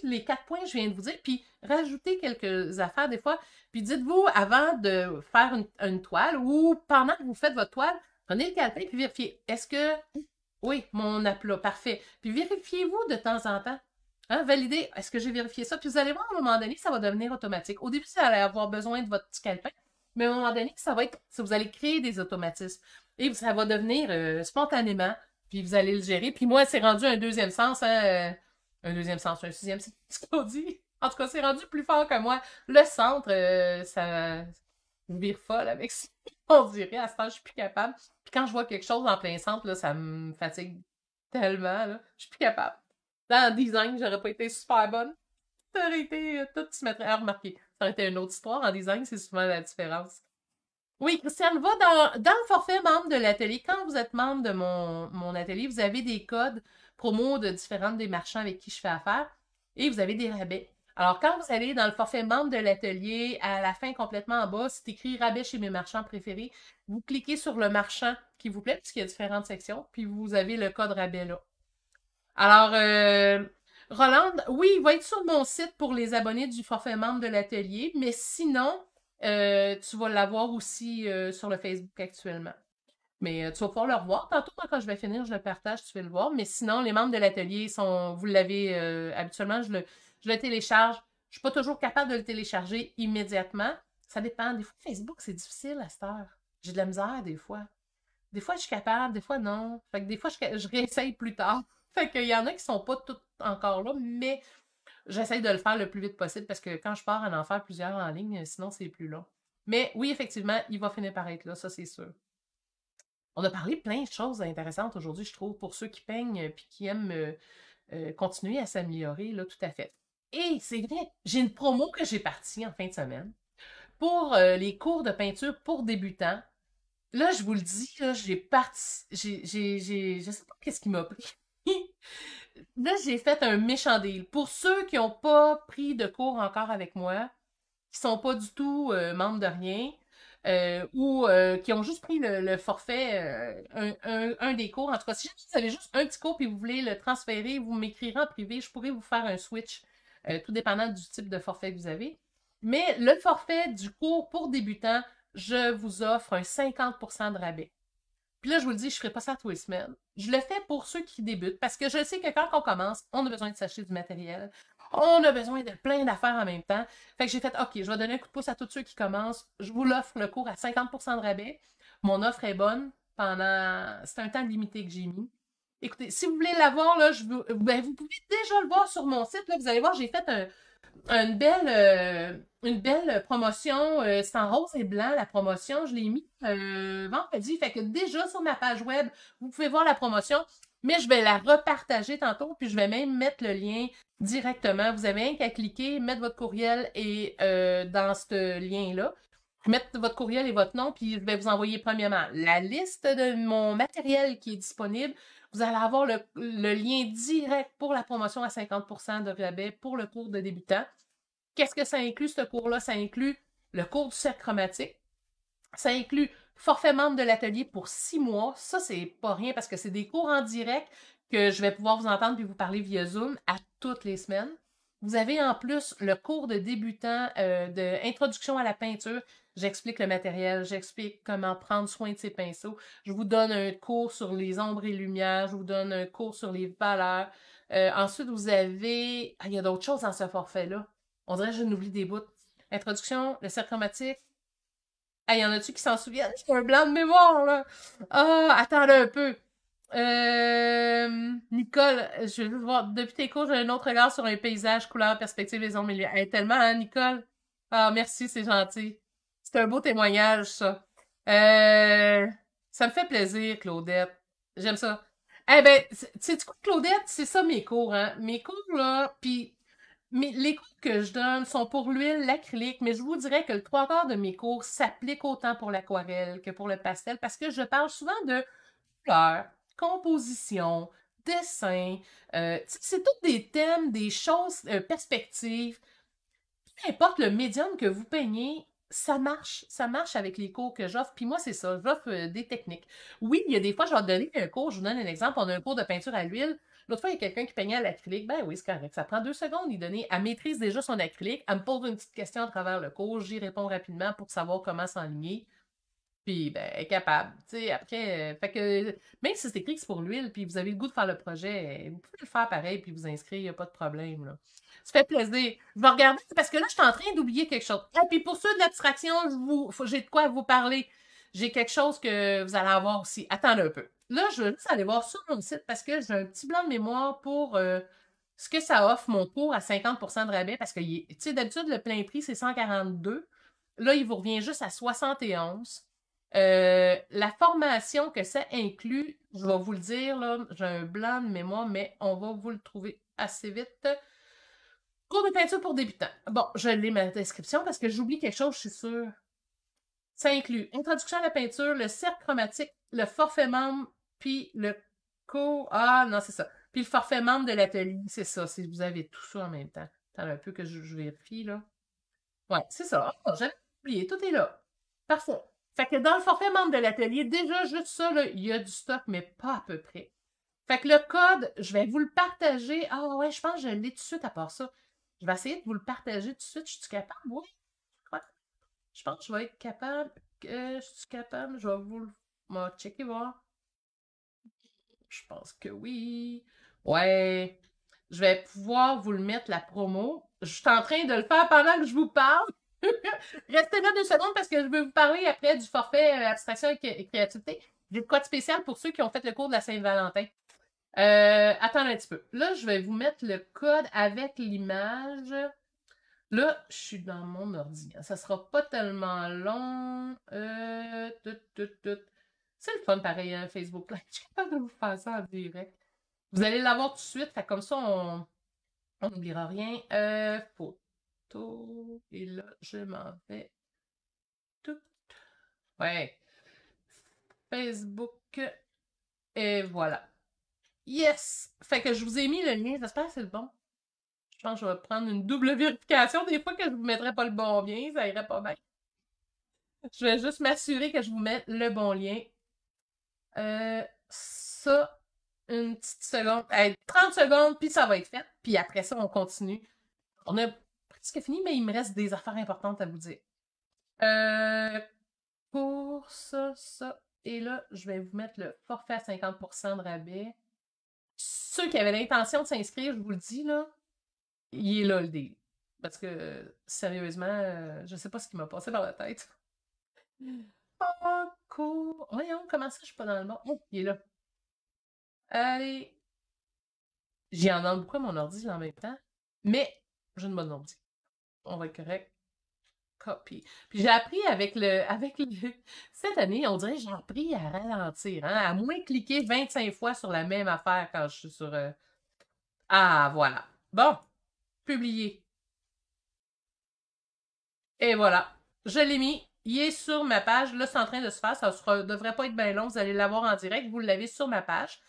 les quatre points que je viens de vous dire, puis rajoutez quelques affaires des fois. Puis dites-vous, avant de faire une, une, toile ou pendant que vous faites votre toile, prenez le calepin puis vérifiez. Est-ce que. Oui, mon aplat, parfait. Puis vérifiez-vous de temps en temps. Hein, valider, est-ce que j'ai vérifié ça? Puis vous allez voir, à un moment donné, ça va devenir automatique. Au début, vous allez avoir besoin de votre petit calepin, mais à un moment donné, ça va être, vous allez créer des automatismes. Et ça va devenir euh, spontanément, puis vous allez le gérer. Puis moi, c'est rendu un deuxième sens, hein, euh, un deuxième sens, un sixième sens, dit. En tout cas, c'est rendu plus fort que moi. Le centre, euh, ça me vire folle avec ça. On dirait, à ce temps, je suis plus capable. Puis quand je vois quelque chose en plein centre, ça me fatigue tellement. Je Je suis plus capable. Dans le design, j'aurais pas été super bonne. Ça aurait été euh, tout se mettrait à remarquer. Ça aurait été une autre histoire. En design, c'est souvent la différence. Oui, Christiane, va dans, dans le forfait membre de l'atelier. Quand vous êtes membre de mon, mon atelier, vous avez des codes promo de différentes des marchands avec qui je fais affaire et vous avez des rabais. Alors, quand vous allez dans le forfait membre de l'atelier, à la fin complètement en bas, c'est écrit rabais chez mes marchands préférés. Vous cliquez sur le marchand qui vous plaît, puisqu'il y a différentes sections, puis vous avez le code rabais là. Alors, euh, Roland, oui, il va être sur mon site pour les abonnés du forfait membre de l'atelier, mais sinon, euh, tu vas l'avoir aussi euh, sur le Facebook actuellement. Mais tu vas pouvoir le revoir. Tantôt, quand je vais finir, je le partage, tu vas le voir. Mais sinon, les membres de l'atelier sont, vous l'avez habituellement, je le, je le télécharge. Je ne suis pas toujours capable de le télécharger immédiatement. Ça dépend. Des fois, Facebook, c'est difficile à cette heure. J'ai de la misère des fois. Des fois, je suis capable, des fois, non. des fois, je réessaye plus tard. Fait qu'il y en a qui sont pas toutes encore là, mais j'essaye de le faire le plus vite possible parce que quand je pars à en faire plusieurs en ligne, sinon c'est plus long. Mais oui, effectivement, il va finir par être là, ça c'est sûr. On a parlé plein de choses intéressantes aujourd'hui, je trouve, pour ceux qui peignent et qui aiment euh, euh, continuer à s'améliorer, là, tout à fait. Et c'est vrai, j'ai une promo que j'ai partie en fin de semaine pour euh, les cours de peinture pour débutants. Là, je vous le dis, j'ai parti, j'ai, je sais pas qu'est-ce qui m'a pris. là, j'ai fait un méchant deal. Pour ceux qui n'ont pas pris de cours encore avec moi, qui sont pas du tout euh, membres de rien, euh, ou euh, qui ont juste pris le, forfait, un, des cours. En tout cas, si vous avez juste un petit cours et vous voulez le transférer, vous m'écrirez en privé, je pourrais vous faire un switch, tout dépendant du type de forfait que vous avez. Mais le forfait du cours pour débutants, je vous offre un 50% de rabais. Puis là, je vous le dis, je ne ferai pas ça tous les semaines. Je le fais pour ceux qui débutent parce que je sais que quand on commence, on a besoin de s'acheter du matériel. On a besoin de plein d'affaires en même temps. Fait que j'ai fait, OK, je vais donner un coup de pouce à tous ceux qui commencent. Je vous l'offre le cours à 50% de rabais. Mon offre est bonne pendant. C'est un temps limité que j'ai mis. Écoutez, si vous voulez l'avoir, là, je vous... Ben, vous pouvez déjà le voir sur mon site. Là. Vous allez voir, j'ai fait un, une belle. Euh, une belle promotion. Euh, c'est en rose et blanc, la promotion. Je l'ai mis euh, vendredi. Fait que déjà sur ma page web, vous pouvez voir la promotion. Mais je vais la repartager tantôt, puis je vais même mettre le lien directement. Vous avez rien qu'à cliquer, mettre votre courriel et euh, dans ce lien-là. Mettre votre courriel et votre nom, puis je vais vous envoyer premièrement la liste de mon matériel qui est disponible. Vous allez avoir le, le lien direct pour la promotion à 50% de rabais pour le cours de débutant. Qu'est-ce que ça inclut, ce cours-là? Ça inclut le cours du cercle chromatique. Ça inclut forfait membre de l'atelier pour six mois. Ça, c'est pas rien parce que c'est des cours en direct que je vais pouvoir vous entendre puis vous parler via Zoom à toutes les semaines. Vous avez en plus le cours de débutant d'introduction euh, de introduction à la peinture. J'explique le matériel, j'explique comment prendre soin de ses pinceaux. Je vous donne un cours sur les ombres et lumières, je vous donne un cours sur les valeurs. Euh, ensuite, vous avez. Ah, il y a d'autres choses dans ce forfait-là. On dirait que je n'oublie des bouts. Introduction, le cercle chromatique. Ah, y en a-tu qui s'en souviennent? J'ai un blanc de mémoire, là. Ah, oh, attends un peu. Euh, Nicole, je veux voir. Depuis tes cours, j'ai un autre regard sur un paysage, couleur, perspective, les ondes, milieu. tellement, hein, Nicole? Ah, merci, c'est gentil. C'est un beau témoignage, ça. Euh, ça me fait plaisir, Claudette. J'aime ça. Eh ben, tu sais coup, Claudette? C'est ça mes cours, hein. Mes cours, là, puis mais les cours que je donne sont pour l'huile, l'acrylique, mais je vous dirais que le trois quarts de mes cours s'appliquent autant pour l'aquarelle que pour le pastel parce que je parle souvent de couleur, composition, dessin. Euh, c'est tous des thèmes, des choses, euh, perspectives. Peu importe le médium que vous peignez, ça marche. Ça marche avec les cours que j'offre. Puis moi, c'est ça. J'offre euh, des techniques. Oui, il y a des fois, je vais donner un cours. Je vous donne un exemple. On a un cours de peinture à l'huile. L'autre fois, il y a quelqu'un qui peignait à l'acrylique. Ben oui, c'est correct. Ça prend deux secondes, il donner. Elle maîtrise déjà son acrylique. Elle me pose une petite question à travers le cours. J'y réponds rapidement pour savoir comment s'enligner. Puis, ben, elle est capable. Tu sais, après, euh, fait que, même si c'est écrit que c'est pour l'huile, puis vous avez le goût de faire le projet, vous pouvez le faire pareil, puis vous inscrire, il n'y a pas de problème. Ça fait plaisir. Je vais regarder, parce que là, je suis en train d'oublier quelque chose. Et ah, puis, pour ceux de l'abstraction, j'ai de quoi vous parler. J'ai quelque chose que vous allez avoir aussi. Attendez un peu. Là, je vais juste aller voir sur mon site parce que j'ai un petit blanc de mémoire pour euh, ce que ça offre mon cours à 50 de rabais parce que, tu sais, d'habitude, le plein prix, c'est 142. Là, il vous revient juste à 71. Euh, la formation que ça inclut, je vais vous le dire, là, j'ai un blanc de mémoire, mais on va vous le trouver assez vite. Cours de peinture pour débutants. Bon, je lis ma description parce que j'oublie quelque chose, je suis sûre. Ça inclut introduction à la peinture, le cercle chromatique, le forfait membre, puis le co... Ah, non, c'est ça. Puis le forfait membre de l'atelier, c'est ça. Si vous avez tout ça en même temps. Attends un peu que je, vérifie, là. Ouais, c'est ça. Ah, j'ai oublié. Tout est là. Parfait. Fait que dans le forfait membre de l'atelier, déjà, juste ça, il y a du stock, mais pas à peu près. Fait que le code, je vais vous le partager. Ah ouais, je pense que je l'ai tout de suite à part ça. Je vais essayer de vous le partager tout de suite. Je suis capable? Oui. Je pense que je vais être capable. je suis capable. Je vais vous le. checker voir. Je pense que oui. Ouais. Je vais pouvoir vous le mettre, la promo. Je suis en train de le faire pendant que je vous parle. Restez là deux secondes parce que je vais vous parler après du forfait euh, abstraction et créativité. J'ai de quoi spécial pour ceux qui ont fait le cours de la Saint-Valentin. Euh, attendez un petit peu. Là, je vais vous mettre le code avec l'image. Là, je suis dans mon ordi. Ça sera pas tellement long. Euh, tout, tout, tout. C'est le fun, pareil, hein, Facebook Live. Je suis capable de vous faire ça en direct. Vous allez l'avoir tout de suite. Fait comme ça, on n'oubliera rien. Euh, photo. Et là, je m'en vais. Tout. Ouais. Facebook. Et voilà. Yes! Fait que je vous ai mis le lien. J'espère que c'est le bon. Je pense que je vais prendre une double vérification. Des fois que je ne vous mettrai pas le bon lien, ça irait pas bien. Je vais juste m'assurer que je vous mette le bon lien euh, ça, une petite seconde. 30 secondes, puis ça va être fait. Puis après ça, on continue. On a presque fini, mais il me reste des affaires importantes à vous dire. Euh, pour ça, ça. Et là, je vais vous mettre le forfait à 50% de rabais. Ceux qui avaient l'intention de s'inscrire, je vous le dis, là, il est là le dé. Parce que, sérieusement, euh, je ne sais pas ce qui m'a passé dans la tête. Ah, Voyons, comment ça, je suis pas dans le monde? il est là. Allez. J'y en quoi mon ordi en même temps. Mais j'ai une bonne ordine. On va être correct. Copy. Puis j'ai appris avec le. avec Cette année, on dirait que j'ai appris à ralentir, hein, à moins cliquer 25 fois sur la même affaire quand je suis sur. Euh, ah, voilà. Bon. Publié. Et voilà. Je l'ai mis. Il est sur ma page. Là, c'est en train de se faire. Ça ne devrait pas être bien long. Vous allez l'avoir en direct. Vous l'avez sur ma page.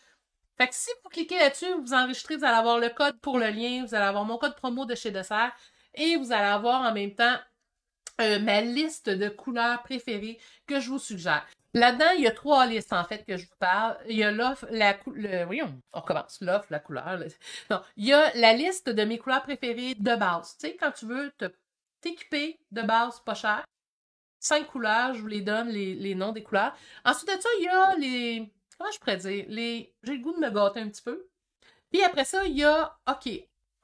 Fait que si vous cliquez là-dessus, vous enregistrez, vous allez avoir le code pour le lien, vous allez avoir mon code promo de chez Dessert et vous allez avoir en même temps euh, ma liste de couleurs préférées que je vous suggère. Là-dedans, il y a trois listes en fait que je vous parle. Il y a l'offre, la couleur. Oui, on, commence recommence. L'offre, la couleur. Non, il y a la liste de mes couleurs préférées de base. Tu sais, quand tu veux t'équiper de base, pas cher cinq couleurs. Je vous les donne, les, noms des couleurs. Ensuite de ça, il y a les... Comment je pourrais dire? Les... J'ai le goût de me gâter un petit peu. Puis après ça, il y a... OK,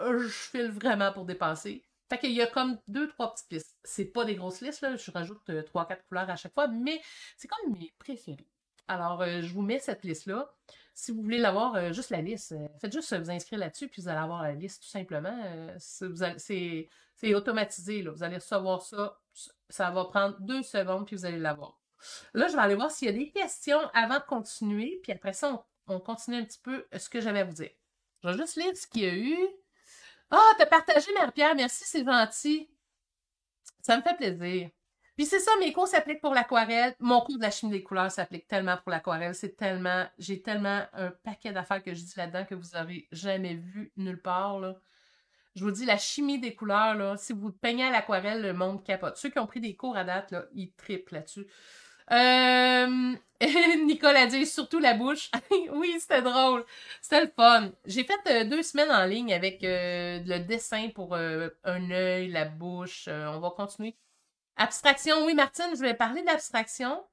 je file vraiment pour dépenser. Fait qu'il y a comme deux, trois petites listes. C'est pas des grosses listes, là. Je rajoute euh, trois, quatre couleurs à chaque fois, mais c'est comme mes préférées. Alors, euh, je vous mets cette liste-là. Si vous voulez l'avoir, euh, juste la liste, faites juste vous inscrire là-dessus, puis vous allez avoir la liste tout simplement. c'est automatisé, là. Vous allez recevoir ça ça va prendre deux secondes, puis vous allez l'avoir. Là, je vais aller voir s'il y a des questions avant de continuer, puis après ça, on, continue un petit peu euh, ce que j'avais à vous dire. Je vais juste lire ce qu'il y a eu. Ah, oh, t'as partagé, Mère-Pierre, merci, c'est gentil. Ça me fait plaisir. Puis c'est ça, mes cours s'appliquent pour l'aquarelle. Mon cours de la chimie des couleurs s'applique tellement pour l'aquarelle. C'est tellement, j'ai tellement un paquet d'affaires que je dis là-dedans que vous n'aurez jamais vu nulle part. Là. Je vous dis, la chimie des couleurs, là, si vous peignez à l'aquarelle, le monde capote. Ceux qui ont pris des cours à date, là, ils triplent là-dessus. Euh, Nicole a dit surtout la bouche. oui, c'était drôle. C'était le fun. J'ai fait euh, deux semaines en ligne avec euh, le dessin pour un œil, la bouche. on va continuer. Abstraction. Oui, Martine, je vais parler l'abstraction.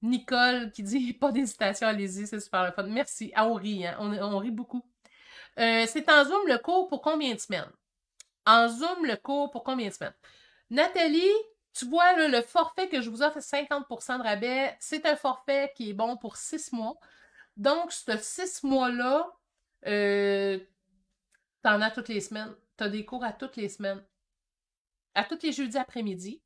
Nicole qui dit pas d'hésitation, allez-y, c'est super le fun. Merci. Ah, on rit, hein. on rit beaucoup. Euh, c'est en Zoom le cours pour combien de semaines? En Zoom le cours pour combien de semaines? Nathalie, tu vois le forfait que je vous offre, 50 de rabais. C'est un forfait qui est bon pour six mois. Donc, ce six mois-là, euh, tu en as toutes les semaines. Tu as des cours à toutes les semaines. À tous les jeudis après-midi.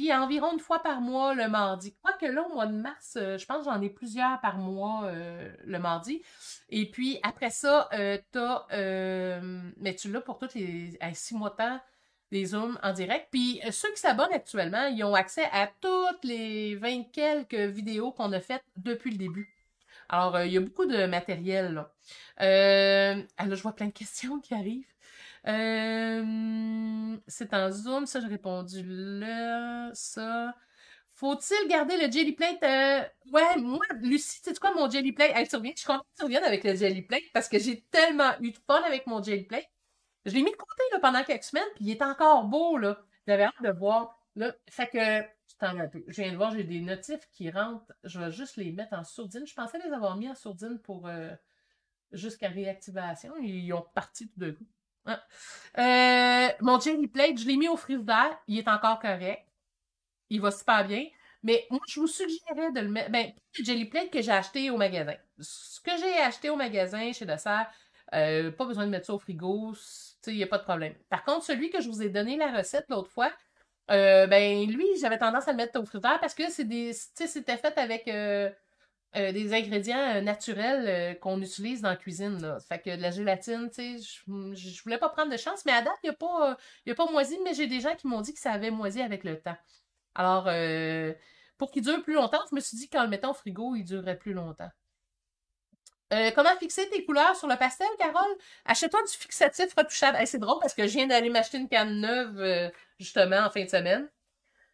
Puis environ une fois par mois le mardi. Je crois que là, au mois de mars, euh, je pense que j'en ai plusieurs par mois euh, le mardi. Et puis après ça, euh, tu l'as pour tous les six mois de temps des Zooms en direct. Puis ceux qui s'abonnent actuellement, ils ont accès à toutes les 20 quelques vidéos qu'on a faites depuis le début. Alors, il y a beaucoup de matériel. Ah, là. je vois plein de questions qui arrivent. Euh, c'est en Zoom, ça, j'ai répondu là, ça. Faut-il garder le jelly plate? Euh, ouais, moi, Lucie, tu quoi, mon jelly plate? Elle, tu reviens, je suis contente que tu reviennes avec le jelly plate parce que j'ai tellement eu de fun avec mon jelly plate. Je l'ai mis de côté pendant quelques semaines, puis il est encore beau, là. J'avais hâte de voir. Là, fait que je viens de voir, j'ai des notifs qui rentrent. Je vais juste les mettre en sourdine. Je pensais les avoir mis en sourdine pour euh, jusqu'à réactivation. Ils ont parti tout de coup. Euh, mon jelly Plate, je l'ai mis au d'air, Il est encore correct. Il va super bien. Mais moi, je vous suggérais de le mettre. Ben, le Jelly Plate que j'ai acheté au magasin. Ce que j'ai acheté au magasin chez Dessert, euh, pas besoin de mettre ça au frigo. Il n'y a pas de problème. Par contre, celui que je vous ai donné la recette l'autre fois, euh, ben lui, j'avais tendance à le mettre au d'air parce que c'est des. c'était fait avec euh, des ingrédients euh, naturels euh, qu'on utilise dans la cuisine. Ça Fait que de la gélatine, tu sais, mm, je voulais pas prendre de chance, mais à date, il n'y a, pas, y a pas moisi, mais j'ai des gens qui m'ont dit que ça avait moisi avec le temps. Alors, pour qu'il dure plus longtemps, je me suis dit qu'en le mettant au frigo, il durerait plus longtemps. comment fixer tes couleurs sur le pastel, Carole? Achète-toi du fixatif retouchable. c'est drôle parce que je viens d'aller m'acheter une canne neuve, justement, en fin de semaine.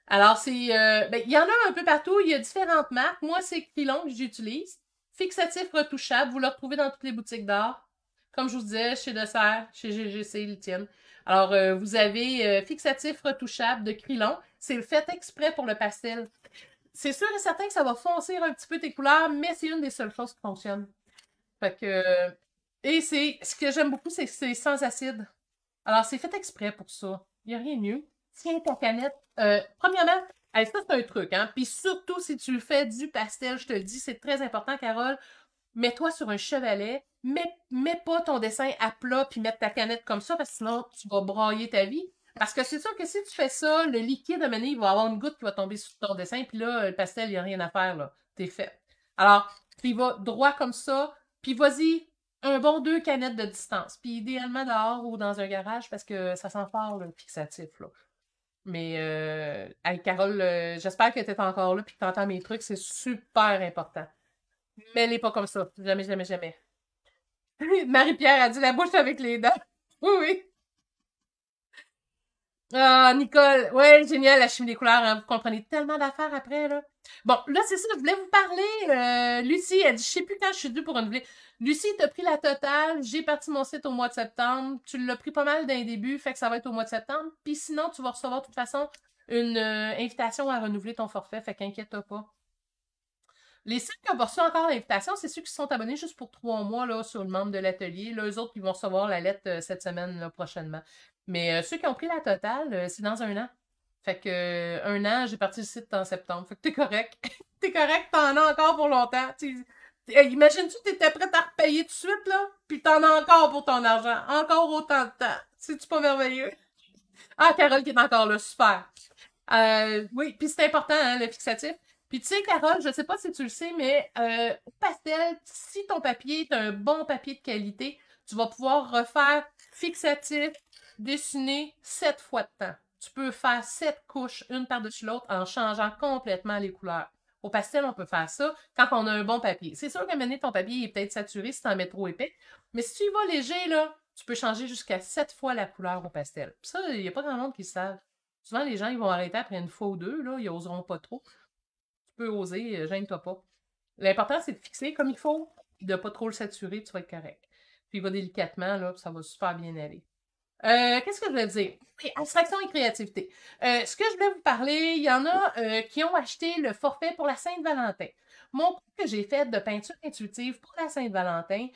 Alors, c'est. Euh, ben, il y en a un peu partout. Il y a différentes marques. Moi, c'est Quilon que j'utilise. Fixatif retouchable, vous le retrouvez dans toutes les boutiques d'art. Comme je vous disais, chez Dessert, chez GGC, tiennent. Alors, euh, vous avez euh, fixatif retouchable de Crillon, C'est fait exprès pour le pastel. C'est sûr et certain que ça va foncer un petit peu tes couleurs, mais c'est une des seules choses qui fonctionne. Fait que. Et c'est. Ce que j'aime beaucoup, c'est que c'est sans acide. Alors, c'est fait exprès pour ça. Il n'y a rien de mieux tiens ta canette. Euh, premièrement, ça, c'est un truc, hein. Puis surtout, si tu fais du pastel, je te le dis, c'est très important, Carole. Mets-toi sur un chevalet, mets, mets pas ton dessin à plat puis mets ta canette comme ça, parce que sinon, tu vas brailler ta vie. Parce que c'est sûr que si tu fais ça, le liquide, à mener, il va avoir une goutte qui va tomber sur ton dessin, puis là, le pastel, il n'y a rien à faire, là. T'es fait. Alors, tu va vas droit comme ça, puis vas-y, un bon deux canettes de distance. Puis idéalement dehors ou dans un garage, parce que ça sent fort, le fixatif, là. Mais euh, avec Carole, euh, j'espère que tu encore là puis que t'entends mes trucs. C'est super important. Mais elle pas comme ça. Jamais, jamais, jamais. Marie-Pierre a dit la bouche avec les dents. Oui, oui. Ah, Nicole, ouais, génial, la chimie des couleurs, hein, vous comprenez tellement d'affaires après, là. Bon, là, c'est ça, je voulais vous parler. Euh, Lucie, elle dit, je sais plus quand je suis due pour renouveler. Lucie, t'as pris la totale, j'ai parti mon site au mois de septembre, tu l'as pris pas mal d'un début, fait que ça va être au mois de septembre, puis sinon, tu vas recevoir, de toute façon, une euh, invitation à renouveler ton forfait, fait qu'inquiète pas. Les sites qui ont reçu encore l'invitation, c'est ceux qui sont abonnés juste pour trois mois là, sur le membre de l'atelier. Les autres, ils vont recevoir la lettre euh, cette semaine, là, prochainement. Mais euh, ceux qui ont pris la totale, euh, c'est dans un an. Fait que euh, un an, j'ai parti le site en septembre. Fait que t'es correct. t'es correct, t'en as encore pour longtemps. Imagine-tu t'étais prête à repayer tout de suite, là? Puis t'en as encore pour ton argent. Encore autant de temps. C'est-tu pas merveilleux? Ah, Carole qui est encore là, super. oui, puis c'est important, hein, le fixatif. Puis tu sais, Carole, je sais pas si tu le sais, mais pastel, si ton papier est un bon papier de qualité, tu vas pouvoir refaire fixatif, dessiner sept fois de temps. Tu peux faire sept couches, une par-dessus l'autre, en changeant complètement les couleurs. Au pastel, on peut faire ça quand on a un bon papier. C'est sûr que mener ton papier est peut-être saturé si tu en mets trop épais, mais si tu y vas léger, là, tu peux changer jusqu'à sept fois la couleur au pastel. Ça, il n'y a pas grand monde qui le savent. Souvent, les gens, ils vont arrêter après une fois ou deux, là, ils n'oseront pas trop. Tu peux oser, euh, gêne-toi pas. L'important, c'est de fixer comme il faut, de ne pas trop le saturer, tu vas être correct. Puis il va délicatement, là, ça va super bien aller. Euh, qu'est-ce que je vais dire? abstraction et créativité. Euh, ce que je voulais vous parler, il y en a euh, qui ont acheté le forfait pour la Sainte-Valentin. Mon cours que j'ai fait de peinture intuitive pour la Sainte-Valentin,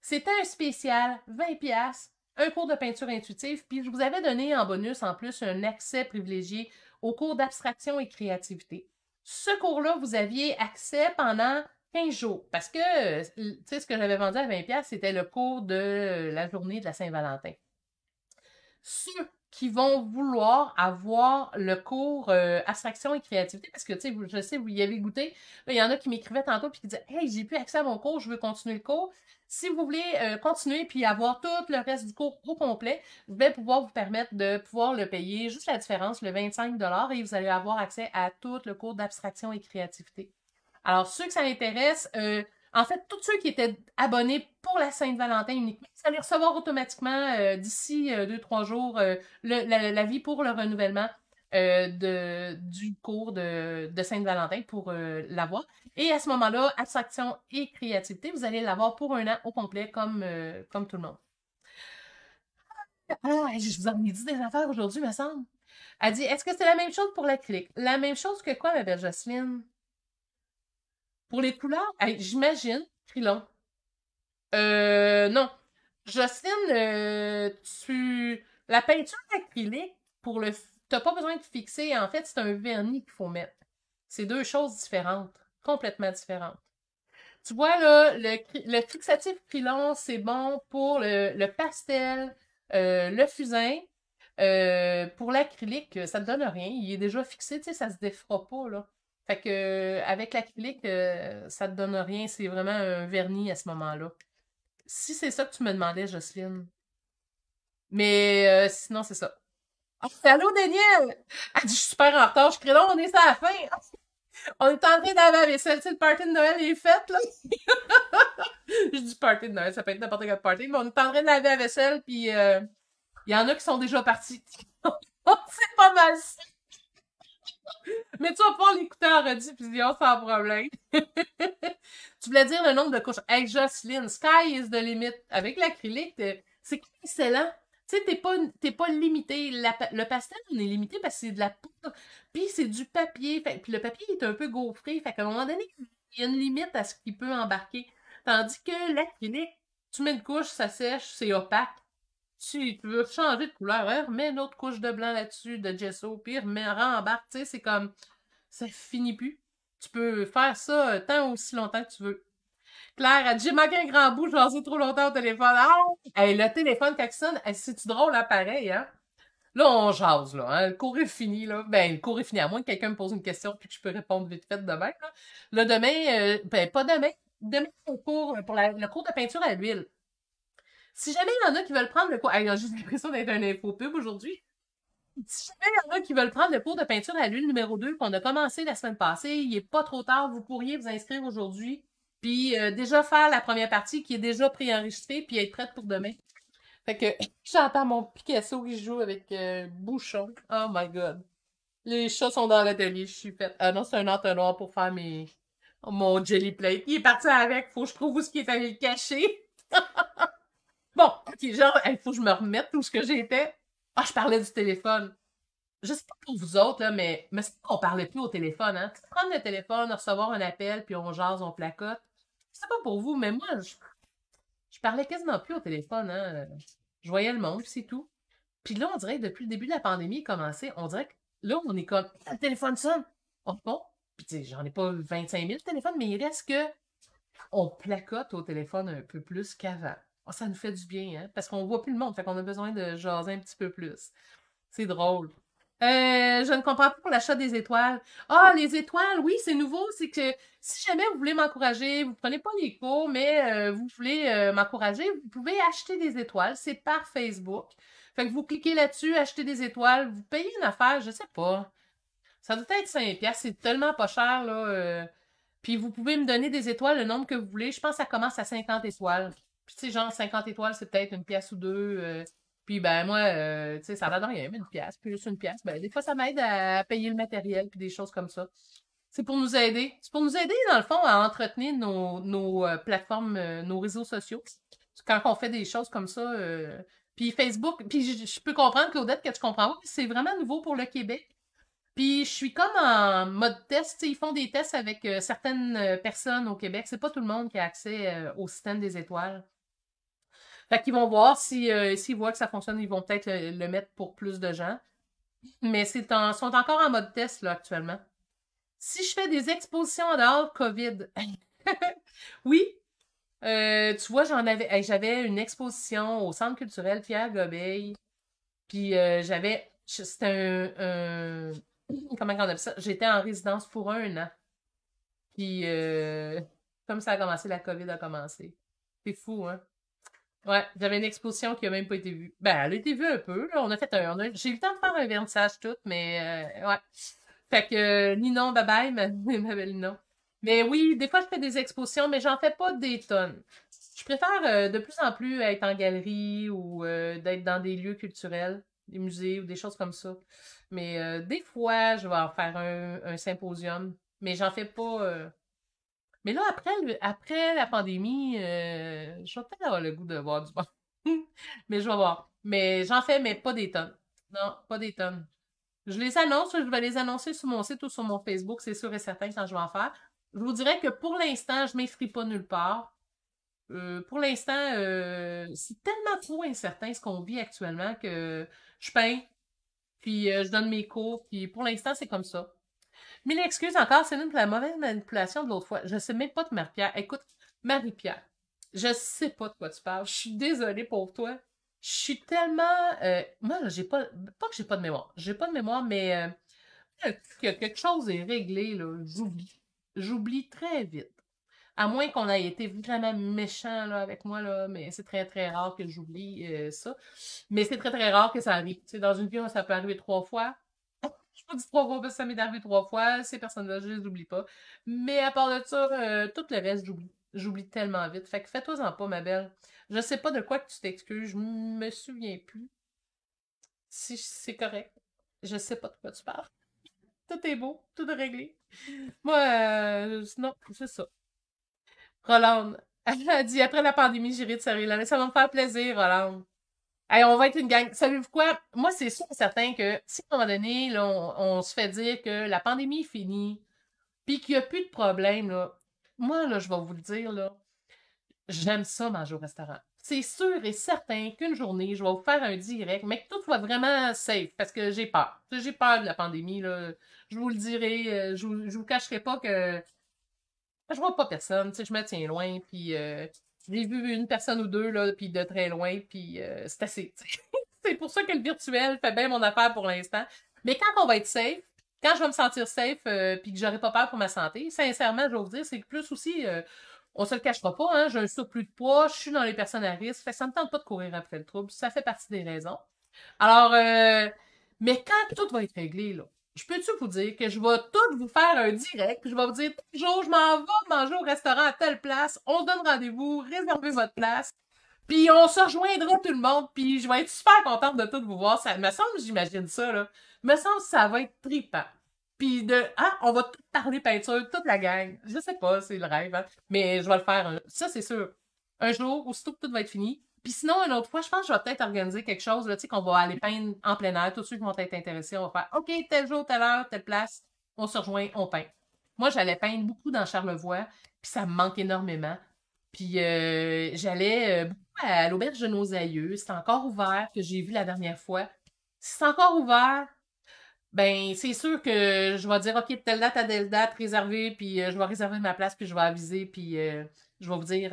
c'était un spécial 20$, un cours de peinture intuitive, puis je vous avais donné en bonus en plus un accès privilégié au cours d'abstraction et créativité. Ce cours-là, vous aviez accès pendant 15 jours. Parce que, tu sais, ce que j'avais vendu à 20$, c'était le cours de la journée de la Saint-Valentin ceux qui vont vouloir avoir le cours euh, abstraction et créativité, parce que, tu sais, je sais, vous y avez goûté, il y en a qui m'écrivaient tantôt et qui disaient « Hey, j'ai plus accès à mon cours, je veux continuer le cours. » Si vous voulez euh, continuer puis avoir tout le reste du cours au complet, je vais pouvoir vous permettre de pouvoir le payer juste la différence, le 25 et vous allez avoir accès à tout le cours d'abstraction et créativité. Alors, ceux que ça intéresse, euh, en fait, tous ceux qui étaient abonnés pour la Sainte-Valentin uniquement, ça allait recevoir automatiquement euh, d'ici euh, deux-trois jours euh, l'avis la, pour le renouvellement du cours de, Sainte-Valentin pour l'avoir. Et à ce moment-là, abstraction et créativité, vous allez l'avoir pour un an au complet comme, comme tout le monde. Ah, je vous en ai dit des affaires aujourd'hui, me semble. Elle dit Est-ce que c'est la même chose pour la clique? La même chose que quoi, ma belle Jocelyne pour les couleurs, j'imagine, Trilon. Euh, non. Jocelyne, euh, tu. La peinture acrylique, pour le. T'as pas besoin de fixer. En fait, c'est un vernis qu'il faut mettre. C'est deux choses différentes. Complètement différentes. Tu vois, là, le, fixatif Trilon, c'est bon pour le, pastel, euh, le fusain. Euh, pour l'acrylique, ça ne donne rien. Il est déjà fixé, tu sais, ça se défera pas, là. Fait que euh, avec l'acrylique, euh, ça te donne rien. C'est vraiment un vernis à ce moment-là. Si c'est ça que tu me demandais, Jocelyne. Mais euh, sinon, c'est ça. Ah, allô, Daniel! Ah, je suis super en retard. Je crée non, on est à la fin. Ah! On est en train de laver la vaisselle. Tu le party de Noël est fait, là. je dis party de Noël, ça peut être n'importe quel party, mais on est en train de laver la vaisselle, puis il y en a qui sont déjà partis. c'est pas mal ça. Mais tu vas pouvoir l'écouter en rediffusion oh, sans problème. tu voulais dire le nombre de couches. Hey, Jocelyne, Sky is the limit. Avec l'acrylique, c'est excellent. Tu sais, t'es pas, pas limité. le pastel, on est limité parce que c'est de la poudre. Puis c'est du papier. puis le papier est un peu gaufré. Fait qu'à un moment donné, il y a une limite à ce qu'il peut embarquer. Tandis que l'acrylique, tu mets une couche, ça sèche, c'est opaque tu veux changer de couleur, hein, mets une autre couche de blanc là-dessus, de gesso, pire remets, rembarque, tu sais, c'est comme, ça finit plus. Tu peux faire ça euh, tant aussi longtemps que tu veux. Claire, a dit, j'ai manqué un grand bout, j'en trop longtemps au téléphone. Ah! le téléphone, quand sonne, c'est-tu drôle, là, hein, pareil, hein? Là, on jase, là. Hein, le cours est fini, là. Ben, le cours est fini, à moins que quelqu'un me pose une question puis que je peux répondre vite fait demain, là. demain, euh, ben, pas demain. Demain, on cours, euh, pour le cours de peinture à l'huile. Si jamais il y en a qui veulent prendre le cours, a juste l'impression d'être un info pub aujourd'hui. Si jamais il y en a qui veulent prendre le cours de peinture à l'huile numéro 2 qu'on a commencé la semaine passée, il n'est pas trop tard, vous pourriez vous inscrire aujourd'hui, puis euh, déjà faire la première partie qui est déjà préenregistrée, puis être prête pour demain. Fait que j'entends mon Picasso qui joue avec euh, Bouchon. Oh my god. Les chats sont dans l'atelier, je suis faite. Ah non, c'est un entonnoir pour faire mes... mon jelly plate. Il est parti avec, faut que je trouve où ce qui est allé le cacher. Bon, OK, genre, il faut que je me remette tout ce que j'étais. Ah, je parlais du téléphone. Je sais pas pour vous autres, là, mais, mais on parlait plus au téléphone, hein. le téléphone, recevoir un appel, puis on jase, on placote. Je sais pas pour vous, mais moi, je, je parlais quasiment plus au téléphone, hein. Je voyais le monde, c'est tout. Puis là, on dirait que depuis le début de la pandémie commencé, on dirait que là, on est comme, ah, le téléphone sonne. Oh, on Puis tu j'en ai pas 25 000 téléphone, mais il reste que on placote au téléphone un peu plus qu'avant. Oh, ça nous fait du bien, hein? Parce qu'on voit plus le monde, fait qu'on a besoin de jaser un petit peu plus. C'est drôle. Euh, je ne comprends pas pour l'achat des étoiles. Ah, les étoiles, oui, c'est nouveau. C'est que si jamais vous voulez m'encourager, vous prenez pas les cours, mais euh, vous voulez euh, m'encourager, vous pouvez acheter des étoiles. C'est par Facebook. Fait que vous cliquez là-dessus, achetez des étoiles, vous payez une affaire, je sais pas. Ça doit être 5 c'est tellement pas cher, là. Puis vous pouvez me donner des étoiles, le nombre que vous voulez. Je pense que ça commence à 50 étoiles. Puis, tu sais, genre, 50 étoiles, c'est peut-être une pièce ou deux. Euh. puis, ben, moi, euh, tu sais, ça va dans rien, mais une pièce, puis juste une pièce. Ben, des fois, ça m'aide à payer le matériel, puis des choses comme ça. C'est pour nous aider. C'est pour nous aider, dans le fond, à entretenir nos, nos euh, plateformes, nos réseaux sociaux. Quand on fait des choses comme ça, puis Facebook, puis je, peux comprendre, Claudette, que tu comprends pas, c'est vraiment nouveau pour le Québec. Puis je suis comme en mode test. Ils font des tests avec certaines personnes au Québec. C'est pas tout le monde qui a accès au système des étoiles. Fait qu'ils vont voir si euh, s'ils voient que ça fonctionne, ils vont peut-être le, mettre pour plus de gens. Mais c'est sont encore en mode test là actuellement. Si je fais des expositions en dehors COVID, oui. Euh, tu vois, j'en avais, j'avais une exposition au centre culturel Pierre Gobeil. Puis euh, j'avais, c'était un, un, comment on appelle ça J'étais en résidence pour un an. Puis comme ça a commencé, la COVID a commencé. C'est fou, hein Ouais, j'avais une exposition qui a même pas été vue. Ben, elle a été vue un peu, là. On a fait un. J'ai eu le temps de faire un vernissage tout, mais euh, ouais. Fait que ni Ninon, bye bye, ma, belle Ninon. Mais oui, des fois je fais des expositions, mais j'en fais pas des tonnes. Je préfère euh, de plus en plus être en galerie ou euh, d'être dans des lieux culturels, des musées ou des choses comme ça. Mais des fois, je vais en faire un, un symposium. Mais j'en fais pas mais là, après, après la pandémie, euh, je vais peut-être avoir le goût de voir du pain mais je vais voir. Mais j'en fais, mais pas des tonnes. Non, pas des tonnes. Je les annonce, je vais les annoncer sur mon site ou sur mon Facebook, c'est sûr et certain quand je vais en faire. Je vous dirais que pour l'instant, je ne m'inscris pas nulle part. Euh, pour l'instant, euh, c'est tellement trop incertain ce qu'on vit actuellement que je peins, puis je donne mes cours, puis pour l'instant, c'est comme ça. Mille excuses encore, c'est pour la mauvaise manipulation de l'autre fois. Je ne sais même pas de Marie-Pierre. Écoute, Marie-Pierre, je ne sais pas de quoi tu parles. Je suis désolée pour toi. Je suis tellement. Euh, moi, j'ai pas. Pas que j'ai pas de mémoire. J'ai pas de mémoire, mais euh, quelque chose est réglé, là. J'oublie. J'oublie très vite. À moins qu'on ait été vraiment méchant là, avec moi, là, mais c'est très, très rare que j'oublie euh, ça. Mais c'est très, très rare que ça arrive. dans une vie, ça peut arriver trois fois. Je peux dire trois fois parce que ça m'est arrivé trois fois. Ces personnes-là, je les oublie pas. Mais à part de ça, euh, tout le reste, j'oublie. J'oublie tellement vite. Fait que fais-toi-en pas, ma belle. Je sais pas de quoi que tu t'excuses. Je me souviens plus. Si c'est correct. Je sais pas de quoi tu parles. Tout est beau. Tout est réglé. Moi, euh, non, c'est ça. Roland, elle a dit après la pandémie, j'irai de serrer Ça va me faire plaisir, Roland. Hey, on va être une gang. Savez-vous quoi? Moi, c'est sûr et certain que si à un moment donné, là, on, se fait dire que la pandémie est finie, puis qu'il n'y a plus de problème, là, moi, là, je vais vous le dire, là, j'aime ça manger au restaurant. C'est sûr et certain qu'une journée, je vais vous faire un direct, mais que tout soit vraiment safe, parce que j'ai peur. J'ai peur de la pandémie, là. Je vous le dirai, euh, je ne vous cacherai pas que je vois pas personne, je me tiens loin, puis euh, j'ai vu une personne ou deux, là, puis de très loin, puis euh, c'est assez. c'est pour ça que le virtuel fait bien mon affaire pour l'instant. Mais quand on va être safe, quand je vais me sentir safe, euh, puis que j'aurai pas peur pour ma santé, sincèrement, je vais vous dire, c'est que plus aussi, euh, on se le cachera pas, hein, j'ai un surplus de poids, je suis dans les personnes à risque, fait ça me tente pas de courir après le trouble, ça fait partie des raisons. Alors, mais quand tout va être réglé, là, je peux-tu vous dire que je vais tout vous faire un direct, puis je vais vous dire toujours, je m'en vais manger au restaurant à telle place, on donne rendez-vous, réservez votre place, puis on se rejoindra tout le monde, puis je vais être super contente de tout vous voir. Ça me semble, j'imagine ça, là. Me semble ça va être trippant. Puis de, ah, on va tout parler peinture, toute la gang. Je sais pas, c'est le rêve, hein, mais je vais le faire. Hein. Ça, c'est sûr. Un jour, aussitôt que tout va être fini, puis sinon, une autre fois, je pense que je vais peut-être organiser quelque chose, là, tu sais, qu'on va aller peindre en plein air. Tous ceux qui vont être intéressés, on va faire OK, tel jour, telle heure, telle place, on se rejoint, on peint. Moi, j'allais peindre beaucoup dans Charlevoix, puis ça me manque énormément. Puis euh, j'allais euh, beaucoup à l'auberge de nos aïeux. C'est encore ouvert, que j'ai vu la dernière fois. Si c'est encore ouvert, ben c'est sûr que je vais dire OK, telle date à telle date, réserver, puis euh, je vais réserver ma place, puis je vais aviser, puis je vais vous dire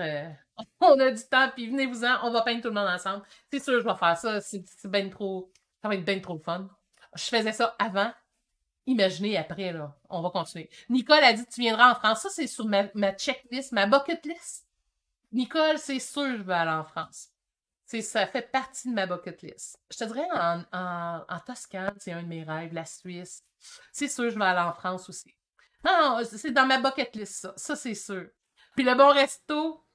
on a du temps, puis venez-vous-en, on va peindre tout le monde ensemble. C'est sûr, je vais faire ça. C'est bien trop. Ça va être bien trop fun. Je faisais ça avant. Imaginez après, là. On va continuer. Nicole a dit Tu viendras en France. Ça, c'est sur ma, ma, checklist, ma bucket list. Nicole, c'est sûr, je vais aller en France. Ça fait partie de ma bucket list. Je te dirais, en, en, en Toscane, c'est un de mes rêves, la Suisse. C'est sûr, je vais aller en France aussi. Non, ah, c'est dans ma bucket list, ça. Ça, c'est sûr. Puis le bon resto,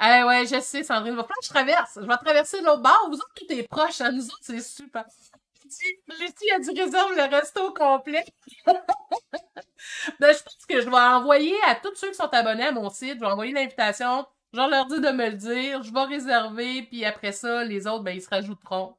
eh ouais, je sais, Sandrine, il va falloir que je traverse. Je vais traverser l'autre bord. Vous autres, tout est proche. à hein, Nous autres, c'est super. Lucie a du réserve le resto complet. ben, je pense que je vais envoyer à tous ceux qui sont abonnés à mon site, je vais envoyer l'invitation. Je leur dis de me le dire, je vais réserver, puis après ça, les autres, ben, ils se rajouteront.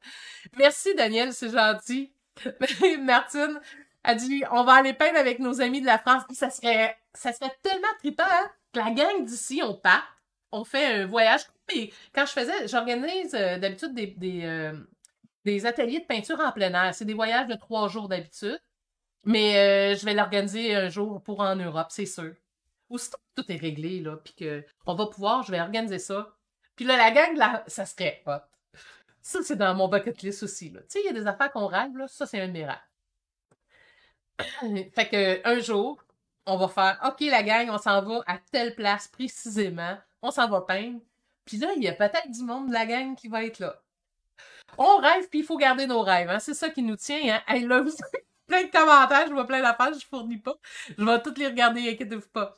Merci, Daniel, c'est gentil. Martine a dit, on va aller peindre avec nos amis de la France. Ça serait, ça serait tellement trippant, hein? Que la gang d'ici, on part on fait un voyage. Et quand je faisais, j'organise euh, d'habitude des, euh, des, ateliers de peinture en plein air. C'est des voyages de trois jours d'habitude, mais euh, je vais l'organiser un jour pour en Europe, c'est sûr. Ou tout est réglé, là, puis qu'on va pouvoir, je vais organiser ça. Puis là, la gang, là, ça serait hot. Ça, c'est dans mon bucket list aussi. Tu sais, il y a des affaires qu'on rêve, Ça, c'est un miracle. fait que un jour, on va faire OK, la gang, on s'en va à telle place précisément on s'en va peindre. Puis là, il y a peut-être du monde de la gang qui va être là. On rêve, puis il faut garder nos rêves. Hein. C'est ça qui nous tient. Hein? Hey, là, vous avez plein de commentaires, je vois plein d'affaires, je fournis pas. Je vais toutes les regarder, inquiétez-vous pas.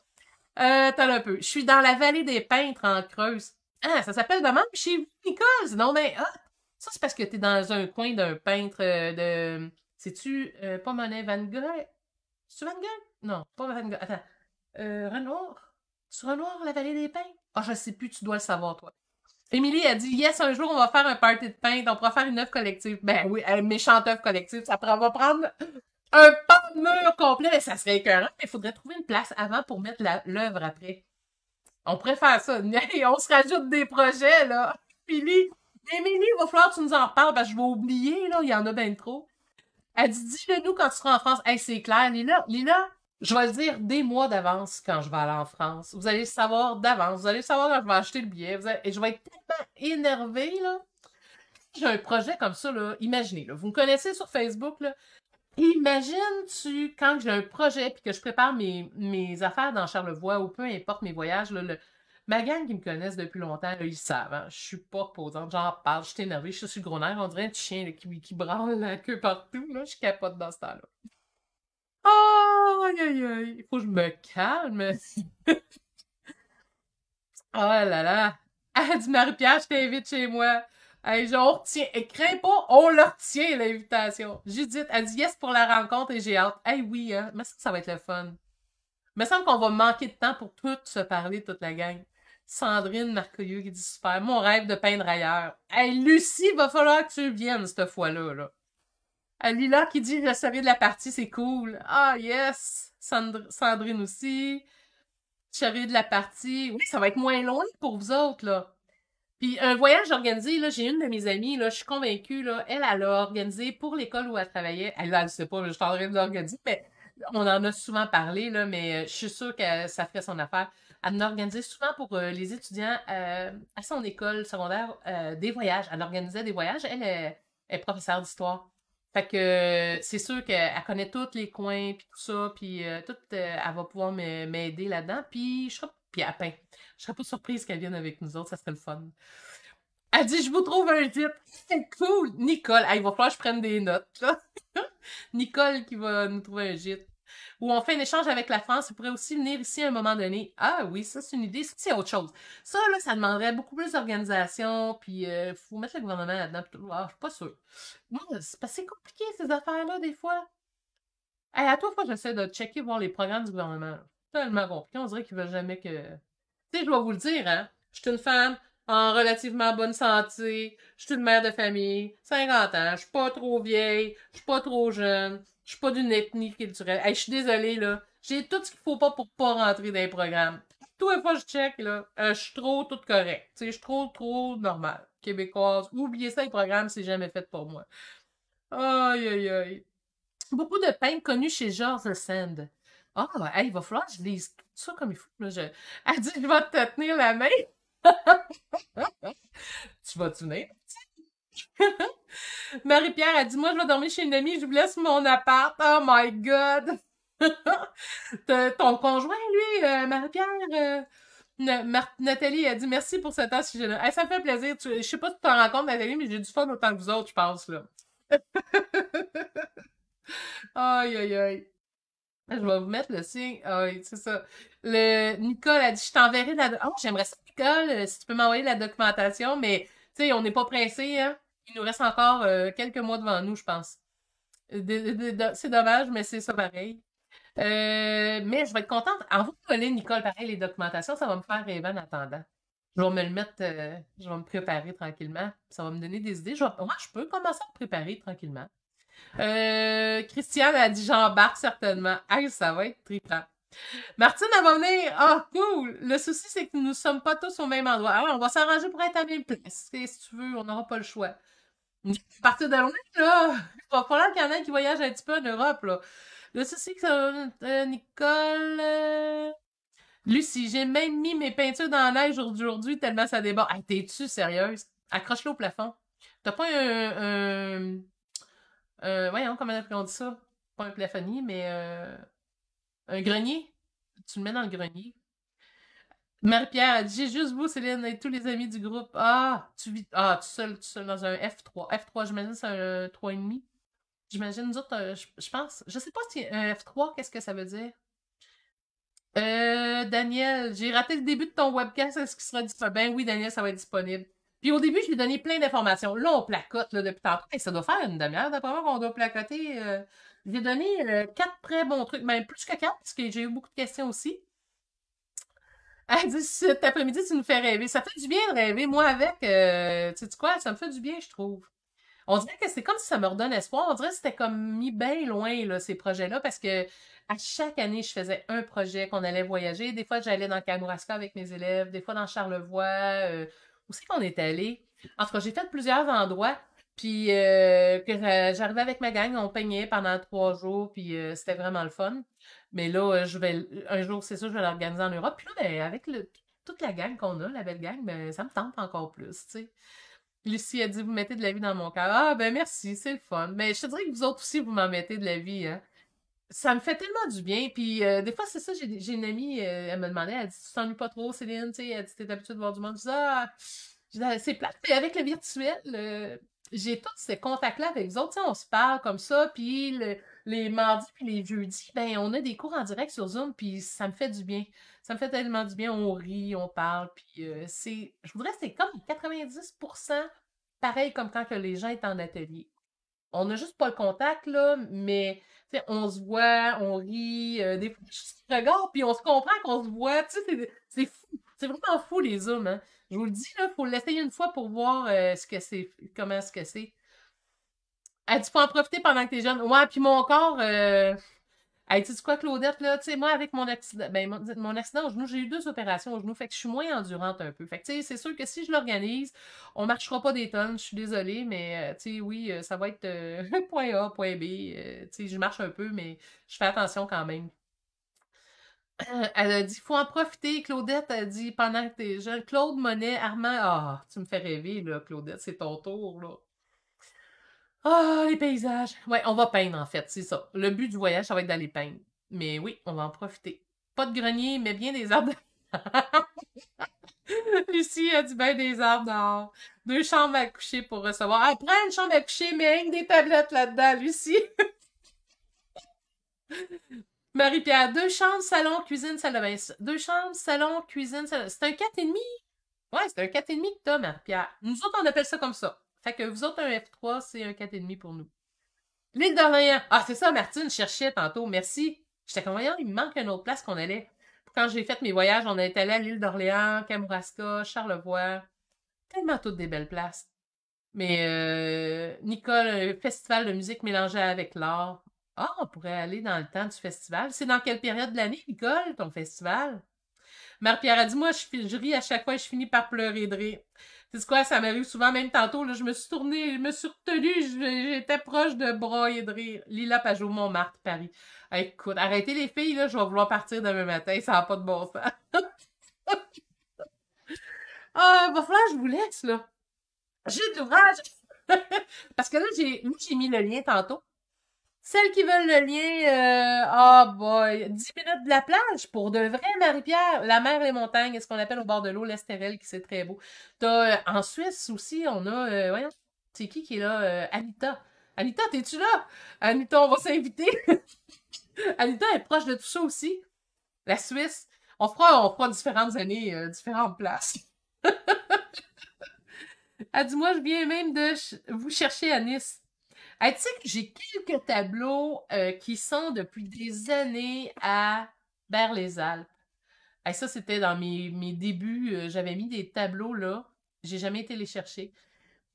Euh, attends un peu. Je suis dans la vallée des peintres en Creuse. Ah, ça s'appelle même chez vous, Nicole. Non, mais ah, ça, c'est parce que t'es dans un coin d'un peintre euh, de. C'est-tu euh, pas Monet Van Gogh? C'est Van Gogh? Non, pas Van Gogh. Attends. Euh, Renoir? Sur Renoir, la vallée des peintres? Ah, oh, je sais plus, tu dois le savoir, toi. Émilie a dit Yes, un jour, on va faire un party de peintre, on pourra faire une œuvre collective. Ben oui, une méchante œuvre collective, ça va prendre un pan de mur complet, mais ça serait écœurant, mais il faudrait trouver une place avant pour mettre l'œuvre après. On pourrait faire ça. on se rajoute des projets, là. lui, « Émilie, il va falloir que tu nous en parles, parce que je vais oublier, là, il y en a bien trop. Elle dit Dis-le nous quand tu seras en France. Hey, c'est clair, Lila, Lila, je vais le dire des mois d'avance quand je vais aller en France. Vous allez savoir d'avance. Vous allez savoir quand je vais acheter le billet. Et je vais être tellement énervée, là. J'ai un projet comme ça, là. Imaginez, là. Vous me connaissez sur Facebook, là. Imagine-tu quand j'ai un projet puis que je prépare mes, affaires dans Charlevoix ou peu importe mes voyages, ma gang qui me connaissent depuis longtemps, ils savent. Hein. Je suis pas reposante, j'en parle, je suis énervée, je suis sur le gros nerf, on dirait un chien qui, qui branle la queue partout. Là, je capote dans ce temps-là. Aïe, aïe, aïe, il faut que je me calme. oh là là. elle ah, dit, Marie-Pierre, je t'invite chez moi. Hey, genre, on Et crains pas, on leur tient l'invitation. Judith, elle dit yes pour la rencontre et j'ai hâte. Eh hey, oui, hein. Mais ça, ça va être le fun. mais me semble qu'on va manquer de temps pour tout se parler, toute la gang. Sandrine Marcoyeux qui dit super. Mon rêve de peindre ailleurs. Hey, Lucie, va falloir que tu viennes cette fois-là, là. Lila qui dit Je savais de la partie, c'est cool. Ah, yes. Sandrine aussi. Je de la partie. Oui, ça va être moins loin pour vous autres, là. Puis un voyage organisé, là, j'ai une de mes amies, là, je suis convaincue, là, elle, elle l'a organisé pour l'école où elle travaillait. Elle, elle sait pas, je parlerai de l'organiser, mais on en a souvent parlé, là, mais euh, je suis sûre que ça ferait son affaire. Elle en organisait souvent pour euh, les étudiants euh, à son école secondaire des voyages. Elle organisait des voyages. Elle est, est professeure d'histoire. Fait que c'est sûr qu'elle connaît tous les coins, puis tout ça, puis euh, tout, euh, elle va pouvoir m'aider là-dedans. Puis je serais, puis à peine Je serais pas surprise qu'elle vienne avec nous autres, ça serait le fun. Elle dit, je vous trouve un gîte! C'est cool. Nicole, il va falloir que je prenne des notes. Là. Nicole qui va nous trouver un gîte ou on fait un échange avec la France, vous pourrait aussi venir ici à un moment donné. Ah oui, ça c'est une idée, c'est autre chose. Ça, là, ça demanderait beaucoup plus d'organisation, puis il euh, faut mettre le gouvernement là-dedans. Ah, je suis pas sûre. Moi, c'est pas compliqué ces affaires-là, des fois. Hé, à toi, fois, j'essaie de checker, voir les programmes du gouvernement. Tellement compliqué, on dirait qu'ils veulent jamais que. Tu sais, je dois vous le dire, hein. Je suis une femme, en relativement bonne santé, je suis une mère de famille, 50 ans, je suis pas trop vieille, je suis pas trop jeune, je suis pas d'une ethnie culturelle. je suis désolée, là. J'ai tout ce qu'il faut pas pour pas rentrer dans les programmes. Tout les fois je check, là, euh, je suis trop tout correct. Tu je suis trop, trop normale. Québécoise. Oubliez ça, les programmes, c'est jamais fait pour moi. Aïe, aïe, aïe. Beaucoup de peintres connues chez George Sand. Ah, il va falloir que je lise tout ça comme il faut. Elle dit, je va te tenir la main tu vas-tu Marie-Pierre a dit Moi, je vais dormir chez une amie, je vous laisse mon appart. Oh my God! Ton conjoint, lui, euh, Marie-Pierre. Euh, Nathalie a dit merci pour ce temps sujet ça fait plaisir. je sais pas si tu t'en rends compte, Nathalie, mais j'ai du fun autant que vous autres, je pense. Là. aïe, aïe, aïe. Je vais vous mettre le signe. c'est ça. Le... Nicole a dit Je t'enverrai la. Oh, j'aimerais ça Nicole, euh, si tu peux m'envoyer la documentation, mais tu sais, on n'est pas pressé. Hein. Il nous reste encore euh, quelques mois devant nous, je pense. Euh, c'est dommage, mais c'est ça pareil. mais je vais être contente. En vous Nicole, pareil, les documentations, ça va me faire rêver en attendant. Je vais me le mettre, je vais me préparer tranquillement. Ça va me donner des idées. moi, je peux commencer à me préparer tranquillement. Christiane a dit j'embarque certainement. Ah, ça va être trippant. Martine, elle va venir. Ah, oh, cool. Le souci, c'est que nous ne sommes pas tous au même endroit. Alors, ah, on va s'arranger pour être à même place. si tu veux, on n'aura pas le choix. À partir de là, il va falloir qu'il y en ait qui voyagent un petit peu en Europe, là. Le souci, c'est que euh, Nicole... Euh, Lucie, j'ai même mis mes peintures dans l'air aujourd'hui tellement ça déborde. Ah, t'es-tu sérieuse? Accroche-le au plafond. T'as pas un... un, Euh, voyons, comment on dit ça? Pas un plafonnier, mais... Euh, un grenier. Tu le mets dans le grenier. Marie-Pierre a dit J'ai juste vous, Céline, et tous les amis du groupe. Ah, tu vis. Ah, tu seul, tu seul dans un F3. F3, j'imagine, c'est un 3,5. J'imagine, demi. J'imagine euh, je pense. Je sais pas si un F3, qu'est-ce que ça veut dire euh, Daniel, j'ai raté le début de ton webcast. Est-ce qu'il sera disponible Ben oui, Daniel, ça va être disponible. Puis au début, je lui ai donné plein d'informations. Là, on placote là, depuis tantôt. ça doit faire une demi-heure, d'après moi, qu'on doit placoter. Euh, j'ai donné euh, quatre très bons trucs, même ben, plus que quatre, parce que j'ai eu beaucoup de questions aussi. Elle dit cet après-midi, tu nous fais rêver. Ça fait du bien de rêver, moi, avec. Euh, tu sais quoi, ça me fait du bien, je trouve. On dirait que c'est comme si ça me redonne espoir. On dirait que c'était comme mis bien loin, là, ces projets-là, parce que à chaque année, je faisais un projet qu'on allait voyager. Des fois, j'allais dans Kamouraska avec mes élèves, des fois dans Charlevoix. Euh, où c'est qu'on est allé? En tout cas, j'ai fait plusieurs endroits. Puis que euh, euh, j'arrivais avec ma gang, on peignait pendant trois jours, puis euh, c'était vraiment le fun. Mais là, je vais un jour, c'est ça, je vais l'organiser en Europe. Puis là, ben, avec le, toute la gang qu'on a, la belle gang, ben, ça me tente encore plus, tu sais. Lucie a dit, vous mettez de la vie dans mon cœur. Ah, ben merci, c'est le fun. Mais je te dirais que vous autres aussi, vous m'en mettez de la vie. Hein. Ça me fait tellement du bien. Puis des fois, c'est ça, j'ai une amie, elle me demandait, elle dit, tu t'ennuies pas trop, Céline, tu sais, elle dit, t'es habituée de voir du monde. Je dis, ah, ah c'est plate. Mais avec le virtuel, j'ai tous ces contacts-là avec les autres. on se parle comme ça, puis les mardis puis les jeudis, ben on a des cours en direct sur Zoom, puis ça me fait du bien. Ça me fait tellement du bien. On rit, on parle, puis euh, c'est... Je voudrais c'est comme 90% pareil comme quand que les gens étaient en atelier. On n'a juste pas le contact, là, mais on se voit, on rit, euh, des fois, je regarde, puis on se comprend qu'on se voit. Tu sais, c'est fou. C'est vraiment fou, les Zooms, hein? Je vous le dis, il faut l'essayer une fois pour voir euh, ce que c'est, comment ce que c'est. as tu en profiter pendant que t'es jeune. Ouais, puis mon corps, euh, tu elle quoi, Claudette, là, tu sais, moi, avec mon accident, ben, mon, accident au genou, j'ai eu deux opérations au genou, fait que je suis moins endurante un peu. Fait tu sais, c'est sûr que si je l'organise, on marchera pas des tonnes, je suis désolée, mais, euh, tu oui, ça va être point A, point B, tu je marche un peu, mais je fais attention quand même. Euh, elle a dit faut en profiter. Claudette a dit pendant que t'es jeune. Claude Monet, Armand, ah, tu me fais rêver, là, Claudette, c'est ton tour, là. Ah, les paysages. Ouais, on va peindre, en fait, c'est ça. Le but du voyage, ça va être d'aller peindre. Mais oui, on va en profiter. Pas de grenier, mais bien des arbres. Lucie a dit ben des arbres dehors. Deux chambres à coucher pour recevoir. Ah, prends une chambre à coucher, mais une des tablettes là-dedans, Lucie. Marie-Pierre, deux chambres, salon, cuisine, salle de bain. Deux chambres, salon, cuisine, salle C'est un 4,5? Ouais, c'est un 4,5 que t'as, Marie-Pierre. Nous autres, on appelle ça comme ça. Fait que vous autres, un F3, c'est un 4,5 pour nous. L'île d'Orléans. Ah, c'est ça, Martine cherchais tantôt. Merci. J'étais comme, il me manque une autre place qu'on allait. Quand j'ai fait mes voyages, on est allé à l'île d'Orléans, Kamouraska, Charlevoix. Tellement toutes des belles places. Mais euh, Nicole, un festival de musique mélangé avec l'art. Ah, on pourrait aller dans le temps du festival. C'est dans quelle période de l'année, Nicole, ton festival? Marie-Pierre a dit Moi, je, ris à chaque fois et je finis par pleurer de rire. C'est quoi, ça m'arrive souvent, même tantôt, là, je me suis tournée, je me suis retenue, j'étais proche de broyer de rire. Lila Pajot, Montmartre, Paris. Ah, écoute, arrêtez les filles, là, je vais vouloir partir demain matin, ça n'a pas de bon sens. Ah, il va falloir que je vous laisse, là. J'ai de Parce que là, j'ai mis le lien tantôt. Celles qui veulent le lien, oh boy, 10 minutes de la plage pour de vrais Marie-Pierre. La mer, les montagnes, ce qu'on appelle au bord de l'eau, l'Estérel, qui c'est très beau. t'as euh, en Suisse aussi, on a, euh, voyons, c'est qui qui est là? Anita. Anita, t'es-tu là? Anita, on va s'inviter. Anita est proche de tout ça aussi. La Suisse. On fera, on fera différentes années, différentes places. Ah, dis moi, je viens même de vous chercher à Nice tu sais que j'ai quelques tableaux euh, qui sont depuis des années à Berles alpes ça, c'était dans mes, débuts. Euh, j'avais mis des tableaux là. J'ai jamais été les chercher.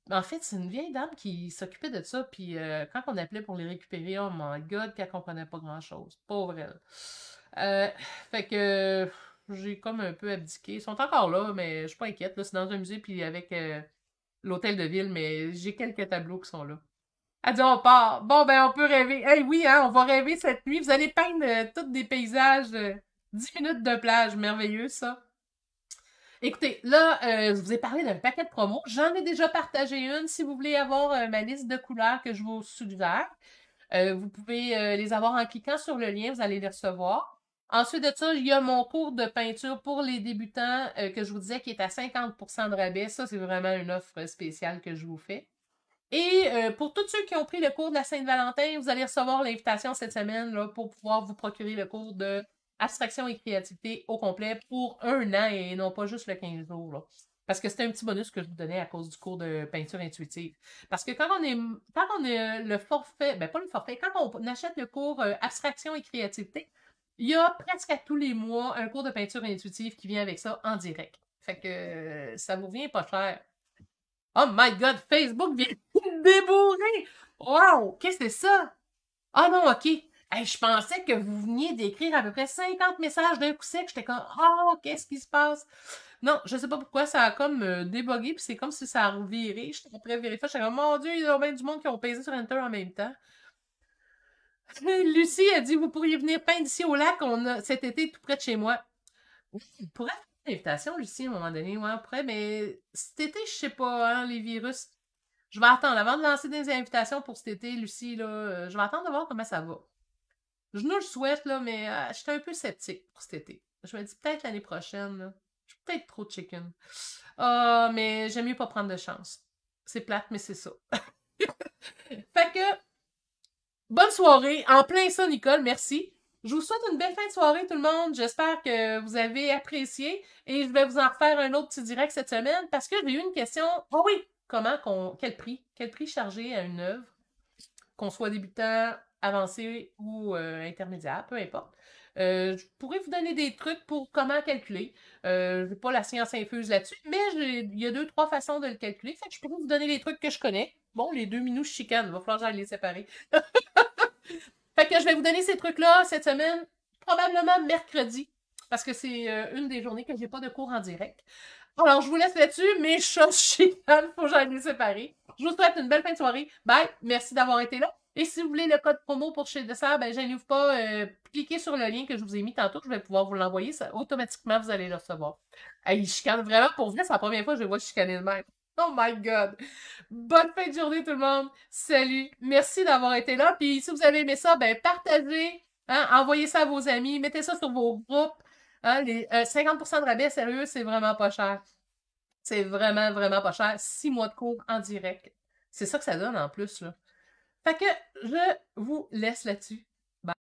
En fait, c'est une vieille dame qui s'occupait de ça. Puis euh, quand on appelait pour les récupérer, oh my god, qu'elle comprenait pas grand-chose. Pauvre elle. fait que j'ai comme un peu abdiqué. Ils sont encore là, mais je suis pas inquiète. c'est dans un musée, puis avec l'hôtel de ville, mais j'ai quelques tableaux qui sont là. Adieu, on part. Bon, ben, on peut rêver. Eh oui, hein, on va rêver cette nuit. Vous allez peindre toutes euh, tous des paysages. 10 euh, minutes de plage. Merveilleux, ça. Écoutez, là, euh, je vous ai parlé d'un paquet de promos. J'en ai déjà partagé une. Si vous voulez avoir ma liste de couleurs que je vous suggère, vous pouvez les avoir en cliquant sur le lien. Vous allez les recevoir. Ensuite de ça, il y a mon cours de peinture pour les débutants que je vous disais qui est à 50 de rabais. Ça, c'est vraiment une offre spéciale que je vous fais. Et euh, pour tous ceux qui ont pris le cours de la Sainte-Valentin, vous allez recevoir l'invitation cette semaine là, pour pouvoir vous procurer le cours de abstraction et créativité au complet pour un an et non pas juste le 15 jours. Là. Parce que c'était un petit bonus que je vous donnais à cause du cours de peinture intuitive. Parce que quand on est quand on a euh, le forfait, ben pas le forfait, quand on achète le cours euh, abstraction et créativité, il y a presque à tous les mois un cours de peinture intuitive qui vient avec ça en direct. Fait que ça vous vient pas cher. Oh my god, Facebook vient de débourrer! Wow! Qu'est-ce que c'est ça? Ah non, ok. je pensais que vous veniez d'écrire à peu près 50 messages d'un coup sec. J'étais comme, oh, qu'est-ce qui se passe? Non, je sais pas pourquoi, ça a comme euh, débogué, puis c'est comme si ça a reviré. J'étais après vérifier, j'étais comme, mon Dieu, il y a bien du monde qui ont pesé sur Enter en même temps. Lucie a dit, vous pourriez venir peindre ici au lac, on a cet été tout près de chez moi. Oui, pourrait invitation, Lucie, à un moment donné ou après, mais cet été, je sais pas, hein, les virus. Je vais attendre. Avant de lancer des invitations pour cet été, Lucie, là, euh, je vais attendre de voir comment ça va. Je nous le souhaite, là, mais euh, je j'étais un peu sceptique pour cet été. Je me dis peut-être l'année prochaine. Je suis peut-être trop chicken. Ah, mais j'aime mieux pas prendre de chance. C'est plate, mais c'est ça. fait que, bonne soirée. En plein ça, Nicole, merci. Je vous souhaite une belle fin de soirée, tout le monde. J'espère que vous avez apprécié et je vais vous en refaire un autre petit direct cette semaine parce que j'ai eu une question. Ah oui! Comment qu'on. Quel prix? Quel prix charger à une œuvre? Qu'on soit débutant, avancé ou euh, intermédiaire, peu importe. Euh, je pourrais vous donner des trucs pour comment calculer. Euh, je n'ai pas la science infuse là-dessus, mais il y a deux, trois façons de le calculer. Fait je pourrais vous donner les trucs que je connais. Bon, les deux minous chicanes, il va falloir que j'aille les séparer. Fait que je vais vous donner ces trucs-là cette semaine, probablement mercredi, parce que c'est euh, une des journées que j'ai pas de cours en direct. Alors, je vous laisse là-dessus. Mes choses il faut que j'aille les séparer. Je vous souhaite une belle fin de soirée. Bye. Merci d'avoir été là. Et si vous voulez le code promo pour chez Dessert, ben, gênez pas. Euh, cliquez sur le lien que je vous ai mis tantôt. Je vais pouvoir vous l'envoyer. Automatiquement, vous allez le recevoir. il chicane vraiment. Pour vrai, c'est la première fois que je le vois chicaner le même. Oh my god! Bonne fin de journée tout le monde! Salut! Merci d'avoir été là. Puis si vous avez aimé ça, ben partagez, hein. envoyez ça à vos amis, mettez ça sur vos groupes. Hein, les 50% euh, de rabais, sérieux, c'est vraiment pas cher. C'est vraiment, vraiment pas cher. Six mois de cours en direct. C'est ça que ça donne en plus, là. Fait que je vous laisse là-dessus.